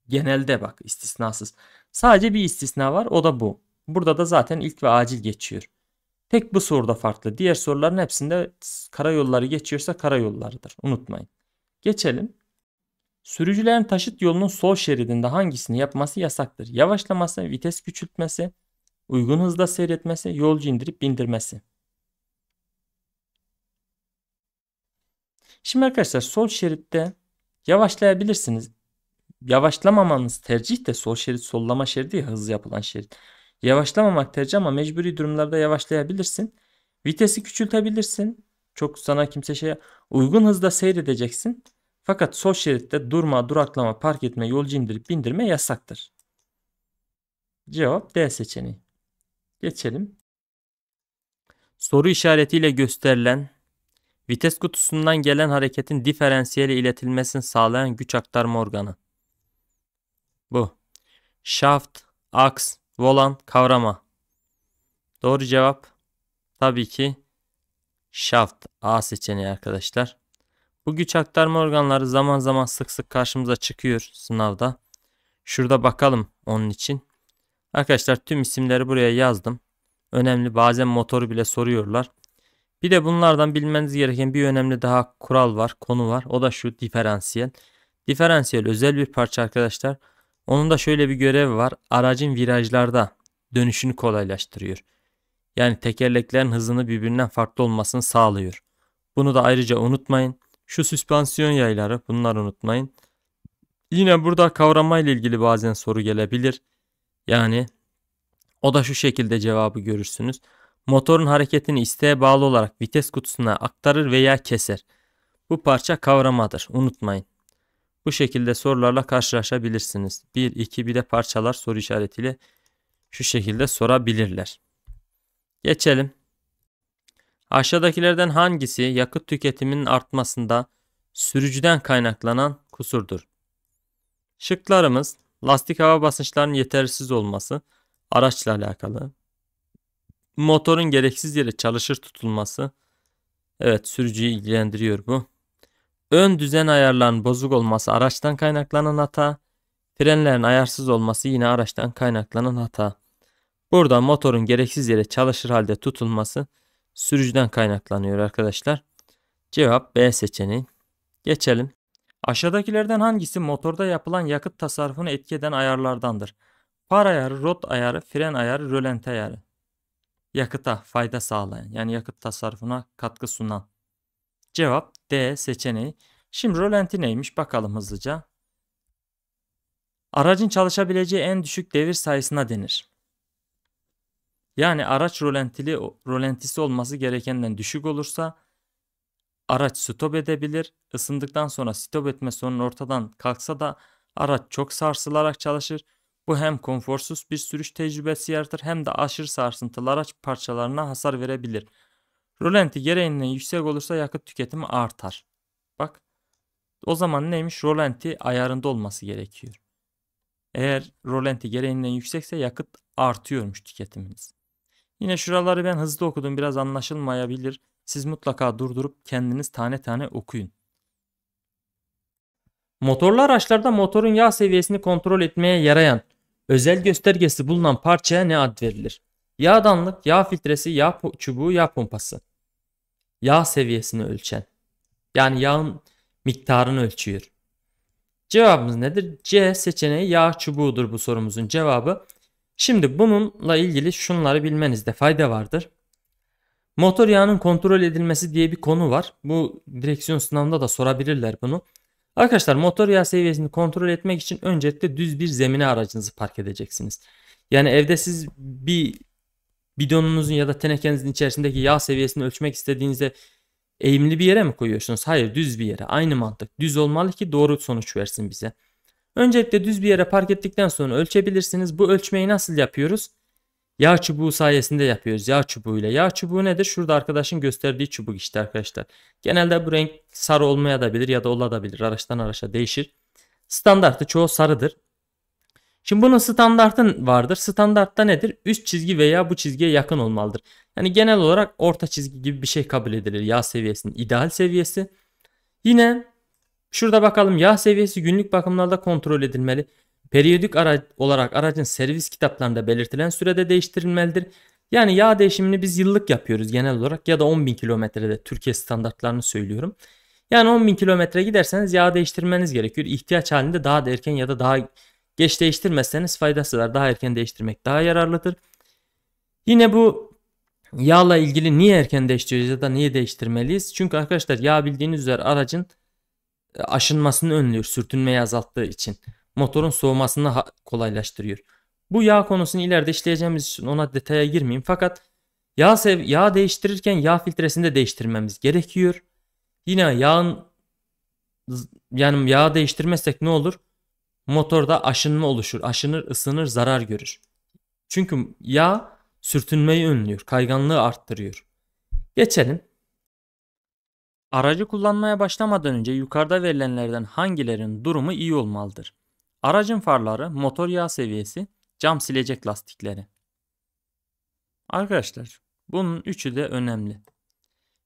Genelde bak istisnasız. Sadece bir istisna var o da bu. Burada da zaten ilk ve acil geçiyor. Tek bu soruda farklı. Diğer soruların hepsinde karayolları geçiyorsa karayollarıdır. Unutmayın. Geçelim. Sürücülerin taşıt yolunun sol şeridinde hangisini yapması yasaktır? Yavaşlaması, vites küçültmesi, uygun hızda seyretmesi, yolcu indirip bindirmesi. Şimdi arkadaşlar sol şeritte yavaşlayabilirsiniz. Yavaşlamamanız tercih de sol şerit sollama şeridi ya hızlı yapılan şerit. Yavaşlamamak tercih ama mecburi durumlarda yavaşlayabilirsin. Vitesi küçültebilirsin. Çok sana kimse şey uygun hızda seyredeceksin. Fakat sol şeritte durma, duraklama, park etme, yolcu indirip bindirme yasaktır. Cevap D seçeneği. Geçelim. Soru işaretiyle gösterilen vites kutusundan gelen hareketin diferansiyeli iletilmesini sağlayan güç aktarma organı. Bu. Şaft, aks, volan, kavrama. Doğru cevap tabii ki şaft A seçeneği arkadaşlar. Bu güç aktarma organları zaman zaman sık sık karşımıza çıkıyor sınavda. Şurada bakalım onun için. Arkadaşlar tüm isimleri buraya yazdım. Önemli bazen motoru bile soruyorlar. Bir de bunlardan bilmeniz gereken bir önemli daha kural var, konu var. O da şu diferansiyel. Diferansiyel özel bir parça arkadaşlar. Onun da şöyle bir görevi var. Aracın virajlarda dönüşünü kolaylaştırıyor. Yani tekerleklerin hızını birbirinden farklı olmasını sağlıyor. Bunu da ayrıca unutmayın. Şu süspansiyon yayları bunları unutmayın. Yine burada kavramayla ilgili bazen soru gelebilir. Yani o da şu şekilde cevabı görürsünüz. Motorun hareketini isteğe bağlı olarak vites kutusuna aktarır veya keser. Bu parça kavramadır. Unutmayın. Bu şekilde sorularla karşılaşabilirsiniz. 1, 2, bir de parçalar soru işaretiyle şu şekilde sorabilirler. Geçelim. Aşağıdakilerden hangisi yakıt tüketiminin artmasında sürücüden kaynaklanan kusurdur? Şıklarımız lastik hava basınçlarının yetersiz olması, araçla alakalı, motorun gereksiz yere çalışır tutulması, evet sürücüyü ilgilendiriyor bu. Ön düzen ayarlarının bozuk olması araçtan kaynaklanan hata, frenlerin ayarsız olması yine araçtan kaynaklanan hata. Burada motorun gereksiz yere çalışır halde tutulması sürücüden kaynaklanıyor arkadaşlar. Cevap B seçeneği. Geçelim Aşağıdakilerden hangisi motorda yapılan yakıt tasarrufunu etki eden ayarlardandır? Par ayarı, rot ayarı, fren ayarı, rölente ayarı. Yakıta fayda sağlayan yani yakıt tasarrufuna katkı sunan. Cevap D seçeneği. Şimdi rölenti neymiş bakalım hızlıca. Aracın çalışabileceği en düşük devir sayısına denir. Yani araç rolentili, rolentisi olması gerekenden düşük olursa Araç stop edebilir. Isındıktan sonra stop etme sorunu ortadan kalksa da araç çok sarsılarak çalışır. Bu hem konforsuz bir sürüş tecrübesi yaratır hem de aşırı sarsıntılı araç parçalarına hasar verebilir. Rolanti gereğinden yüksek olursa yakıt tüketimi artar. Bak o zaman neymiş rolanti ayarında olması gerekiyor. Eğer rolanti gereğinden yüksekse yakıt artıyormuş tüketiminiz. Yine şuraları ben hızlı okudum biraz anlaşılmayabilir. Siz mutlaka durdurup kendiniz tane tane okuyun. Motorlu araçlarda motorun yağ seviyesini kontrol etmeye yarayan özel göstergesi bulunan parçaya ne ad verilir? Yağdanlık, yağ filtresi, yağ çubuğu, yağ pompası. Yağ seviyesini ölçen. Yani yağın miktarını ölçüyor. Cevabımız nedir? C seçeneği yağ çubuğudur bu sorumuzun cevabı. Şimdi bununla ilgili şunları bilmenizde fayda vardır. Motor yağının kontrol edilmesi diye bir konu var. Bu direksiyon sınavında da sorabilirler bunu. Arkadaşlar motor yağ seviyesini kontrol etmek için öncelikle düz bir zemine aracınızı park edeceksiniz. Yani evde siz bir bidonunuzun ya da tenekenizin içerisindeki yağ seviyesini ölçmek istediğinizde eğimli bir yere mi koyuyorsunuz? Hayır düz bir yere. Aynı mantık. Düz olmalı ki doğru sonuç versin bize. Öncelikle düz bir yere park ettikten sonra ölçebilirsiniz. Bu ölçmeyi nasıl yapıyoruz? Yağ çubuğu sayesinde yapıyoruz. Yağ çubuğuyla. Yağ çubuğu nedir? Şurada arkadaşın gösterdiği çubuk işte arkadaşlar. Genelde bu renk sarı olmaya da bilir ya da olabilir. Araçtan araça değişir. Standartı çoğu sarıdır. Şimdi bunun standartı vardır. Standartta nedir? Üst çizgi veya bu çizgiye yakın olmalıdır. Yani genel olarak orta çizgi gibi bir şey kabul edilir. Yağ seviyesinin ideal seviyesi. Yine şurada bakalım yağ seviyesi günlük bakımlarda kontrol edilmeli periyodik ara olarak aracın servis kitaplarında belirtilen sürede değiştirilmelidir. Yani yağ değişimini biz yıllık yapıyoruz genel olarak ya da 10.000 kilometrede Türkiye standartlarını söylüyorum. Yani 10.000 kilometre giderseniz yağ değiştirmeniz gerekiyor. İhtiyaç halinde daha da erken ya da daha geç değiştirmezseniz faydası var. Daha erken değiştirmek daha yararlıdır. Yine bu yağla ilgili niye erken değiştiriyoruz ya da niye değiştirmeliyiz? Çünkü arkadaşlar yağ bildiğiniz üzere aracın e, aşınmasını önlüyor sürtünmeyi azalttığı için motorun soğumasını kolaylaştırıyor. Bu yağ konusunu ileride işleyeceğimiz için ona detaya girmeyeyim. Fakat yağ, sev yağ değiştirirken yağ filtresini de değiştirmemiz gerekiyor. Yine yağın yani yağ değiştirmezsek ne olur? Motorda aşınma oluşur. Aşınır, ısınır, zarar görür. Çünkü yağ sürtünmeyi önlüyor. Kayganlığı arttırıyor. Geçelim. Aracı kullanmaya başlamadan önce yukarıda verilenlerden hangilerin durumu iyi olmalıdır? Aracın farları, motor yağ seviyesi, cam silecek lastikleri. Arkadaşlar bunun üçü de önemli.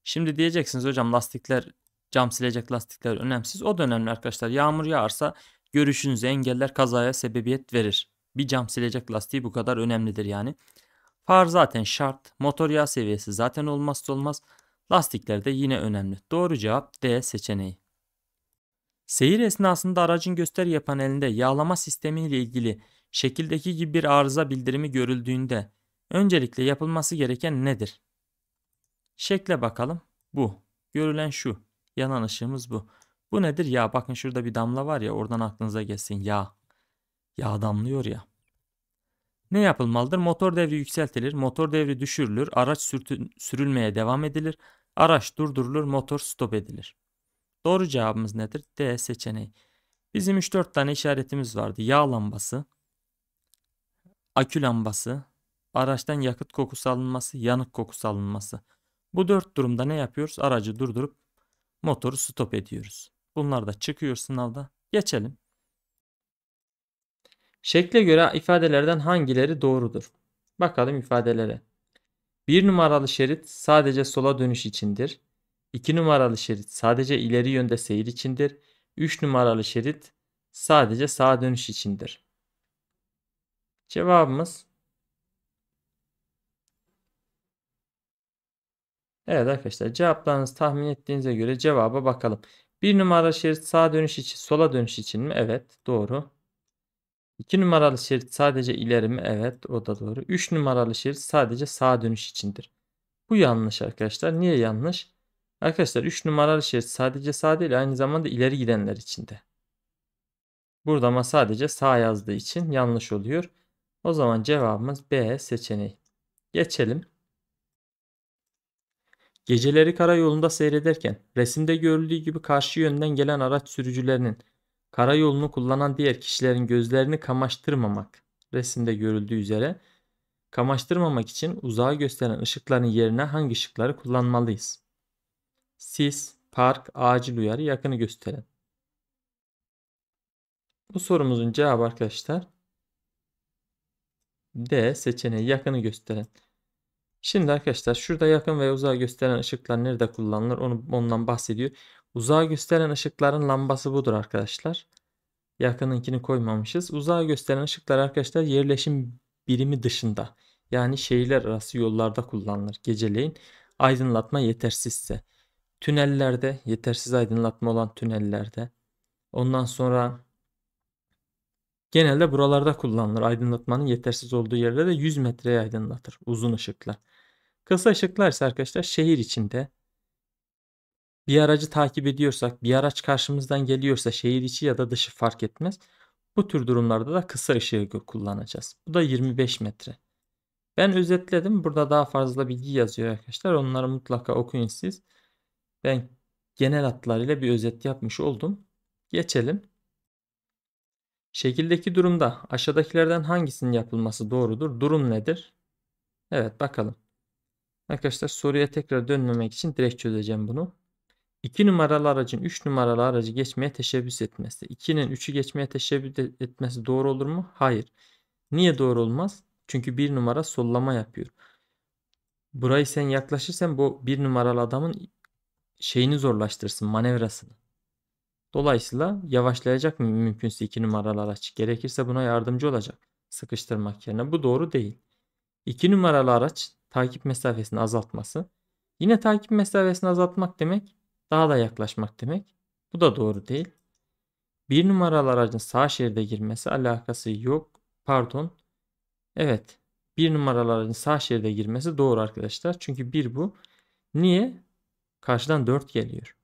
Şimdi diyeceksiniz hocam lastikler cam silecek lastikler önemsiz. O da önemli arkadaşlar. Yağmur yağarsa görüşünüzü engeller kazaya sebebiyet verir. Bir cam silecek lastiği bu kadar önemlidir yani. Far zaten şart. Motor yağ seviyesi zaten olmazsa olmaz. Lastikler de yine önemli. Doğru cevap D seçeneği. Seyir esnasında aracın gösterge panelinde yağlama sistemi ile ilgili şekildeki gibi bir arıza bildirimi görüldüğünde öncelikle yapılması gereken nedir? Şekle bakalım. Bu. Görülen şu. Yanan ışığımız bu. Bu nedir ya? Bakın şurada bir damla var ya oradan aklınıza geçsin. Yağ. Yağ damlıyor ya. Ne yapılmalıdır? Motor devri yükseltilir, motor devri düşürülür, araç sürtün, sürülmeye devam edilir, araç durdurulur, motor stop edilir. Doğru cevabımız nedir? D seçeneği. Bizim 3-4 tane işaretimiz vardı. Yağ lambası, akü lambası, araçtan yakıt kokusu alınması, yanık kokusu alınması. Bu dört durumda ne yapıyoruz? Aracı durdurup motoru stop ediyoruz. Bunlar da çıkıyor sınavda. Geçelim. Şekle göre ifadelerden hangileri doğrudur? Bakalım ifadelere. Bir numaralı şerit sadece sola dönüş içindir. 2 numaralı şerit sadece ileri yönde seyir içindir. 3 numaralı şerit sadece sağa dönüş içindir. Cevabımız Evet arkadaşlar cevaplarınızı tahmin ettiğinize göre cevaba bakalım. 1 numaralı şerit sağa dönüş için sola dönüş için mi? Evet doğru. 2 numaralı şerit sadece ileri mi? Evet o da doğru. 3 numaralı şerit sadece sağa dönüş içindir. Bu yanlış arkadaşlar. Niye yanlış? Arkadaşlar 3 numaralı şerit sadece sağ değil aynı zamanda ileri gidenler için de. Burada ama sadece sağ yazdığı için yanlış oluyor. O zaman cevabımız B seçeneği. Geçelim. Geceleri karayolunda seyrederken resimde görüldüğü gibi karşı yönden gelen araç sürücülerinin karayolunu kullanan diğer kişilerin gözlerini kamaştırmamak resimde görüldüğü üzere kamaştırmamak için uzağa gösteren ışıkların yerine hangi ışıkları kullanmalıyız? Sis, park, acil uyarı yakını gösterin. Bu sorumuzun cevabı arkadaşlar D seçeneği yakını gösteren. Şimdi arkadaşlar şurada yakın ve uzağı gösteren ışıklar nerede kullanılır onu ondan bahsediyor. Uzağı gösteren ışıkların lambası budur arkadaşlar. Yakınınkini koymamışız. Uzağı gösteren ışıklar arkadaşlar yerleşim birimi dışında yani şehirler arası yollarda kullanılır geceleyin aydınlatma yetersizse tünellerde, yetersiz aydınlatma olan tünellerde. Ondan sonra genelde buralarda kullanılır. Aydınlatmanın yetersiz olduğu yerde de 100 metreye aydınlatır uzun ışıklar. Kısa ışıklar ise arkadaşlar şehir içinde bir aracı takip ediyorsak, bir araç karşımızdan geliyorsa şehir içi ya da dışı fark etmez. Bu tür durumlarda da kısa ışığı kullanacağız. Bu da 25 metre. Ben özetledim. Burada daha fazla bilgi yazıyor arkadaşlar. Onları mutlaka okuyun siz. Ben genel hatlarıyla bir özet yapmış oldum. Geçelim. Şekildeki durumda aşağıdakilerden hangisinin yapılması doğrudur? Durum nedir? Evet bakalım. Arkadaşlar soruya tekrar dönmemek için direkt çözeceğim bunu. 2 numaralı aracın 3 numaralı aracı geçmeye teşebbüs etmesi. 2'nin 3'ü geçmeye teşebbüs etmesi doğru olur mu? Hayır. Niye doğru olmaz? Çünkü 1 numara sollama yapıyor. Burayı sen yaklaşırsan bu 1 numaralı adamın şeyini zorlaştırsın manevrasını. Dolayısıyla yavaşlayacak mı mümkünse 2 numaralı araç gerekirse buna yardımcı olacak sıkıştırmak yerine bu doğru değil. 2 numaralı araç takip mesafesini azaltması. Yine takip mesafesini azaltmak demek daha da yaklaşmak demek. Bu da doğru değil. 1 numaralı aracın sağ şeride girmesi alakası yok. Pardon. Evet. 1 numaralı aracın sağ şeride girmesi doğru arkadaşlar. Çünkü 1 bu. Niye? Karşıdan 4 geliyor.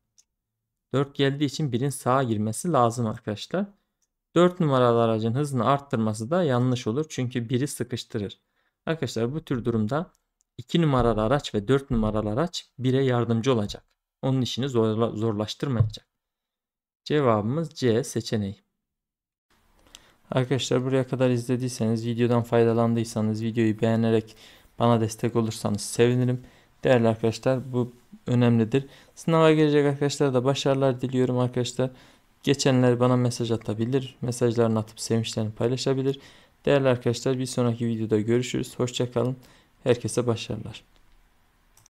4 geldiği için birin sağa girmesi lazım arkadaşlar. 4 numaralı aracın hızını arttırması da yanlış olur. Çünkü biri sıkıştırır. Arkadaşlar bu tür durumda 2 numaralı araç ve 4 numaralı araç bire yardımcı olacak. Onun işini zorla, zorlaştırmayacak. Cevabımız C seçeneği. Arkadaşlar buraya kadar izlediyseniz, videodan faydalandıysanız, videoyu beğenerek bana destek olursanız sevinirim. Değerli arkadaşlar bu önemlidir. Sınava gelecek arkadaşlara da başarılar diliyorum arkadaşlar. Geçenler bana mesaj atabilir. Mesajlarını atıp sevinçlerini paylaşabilir. Değerli arkadaşlar bir sonraki videoda görüşürüz. Hoşçakalın. Herkese başarılar.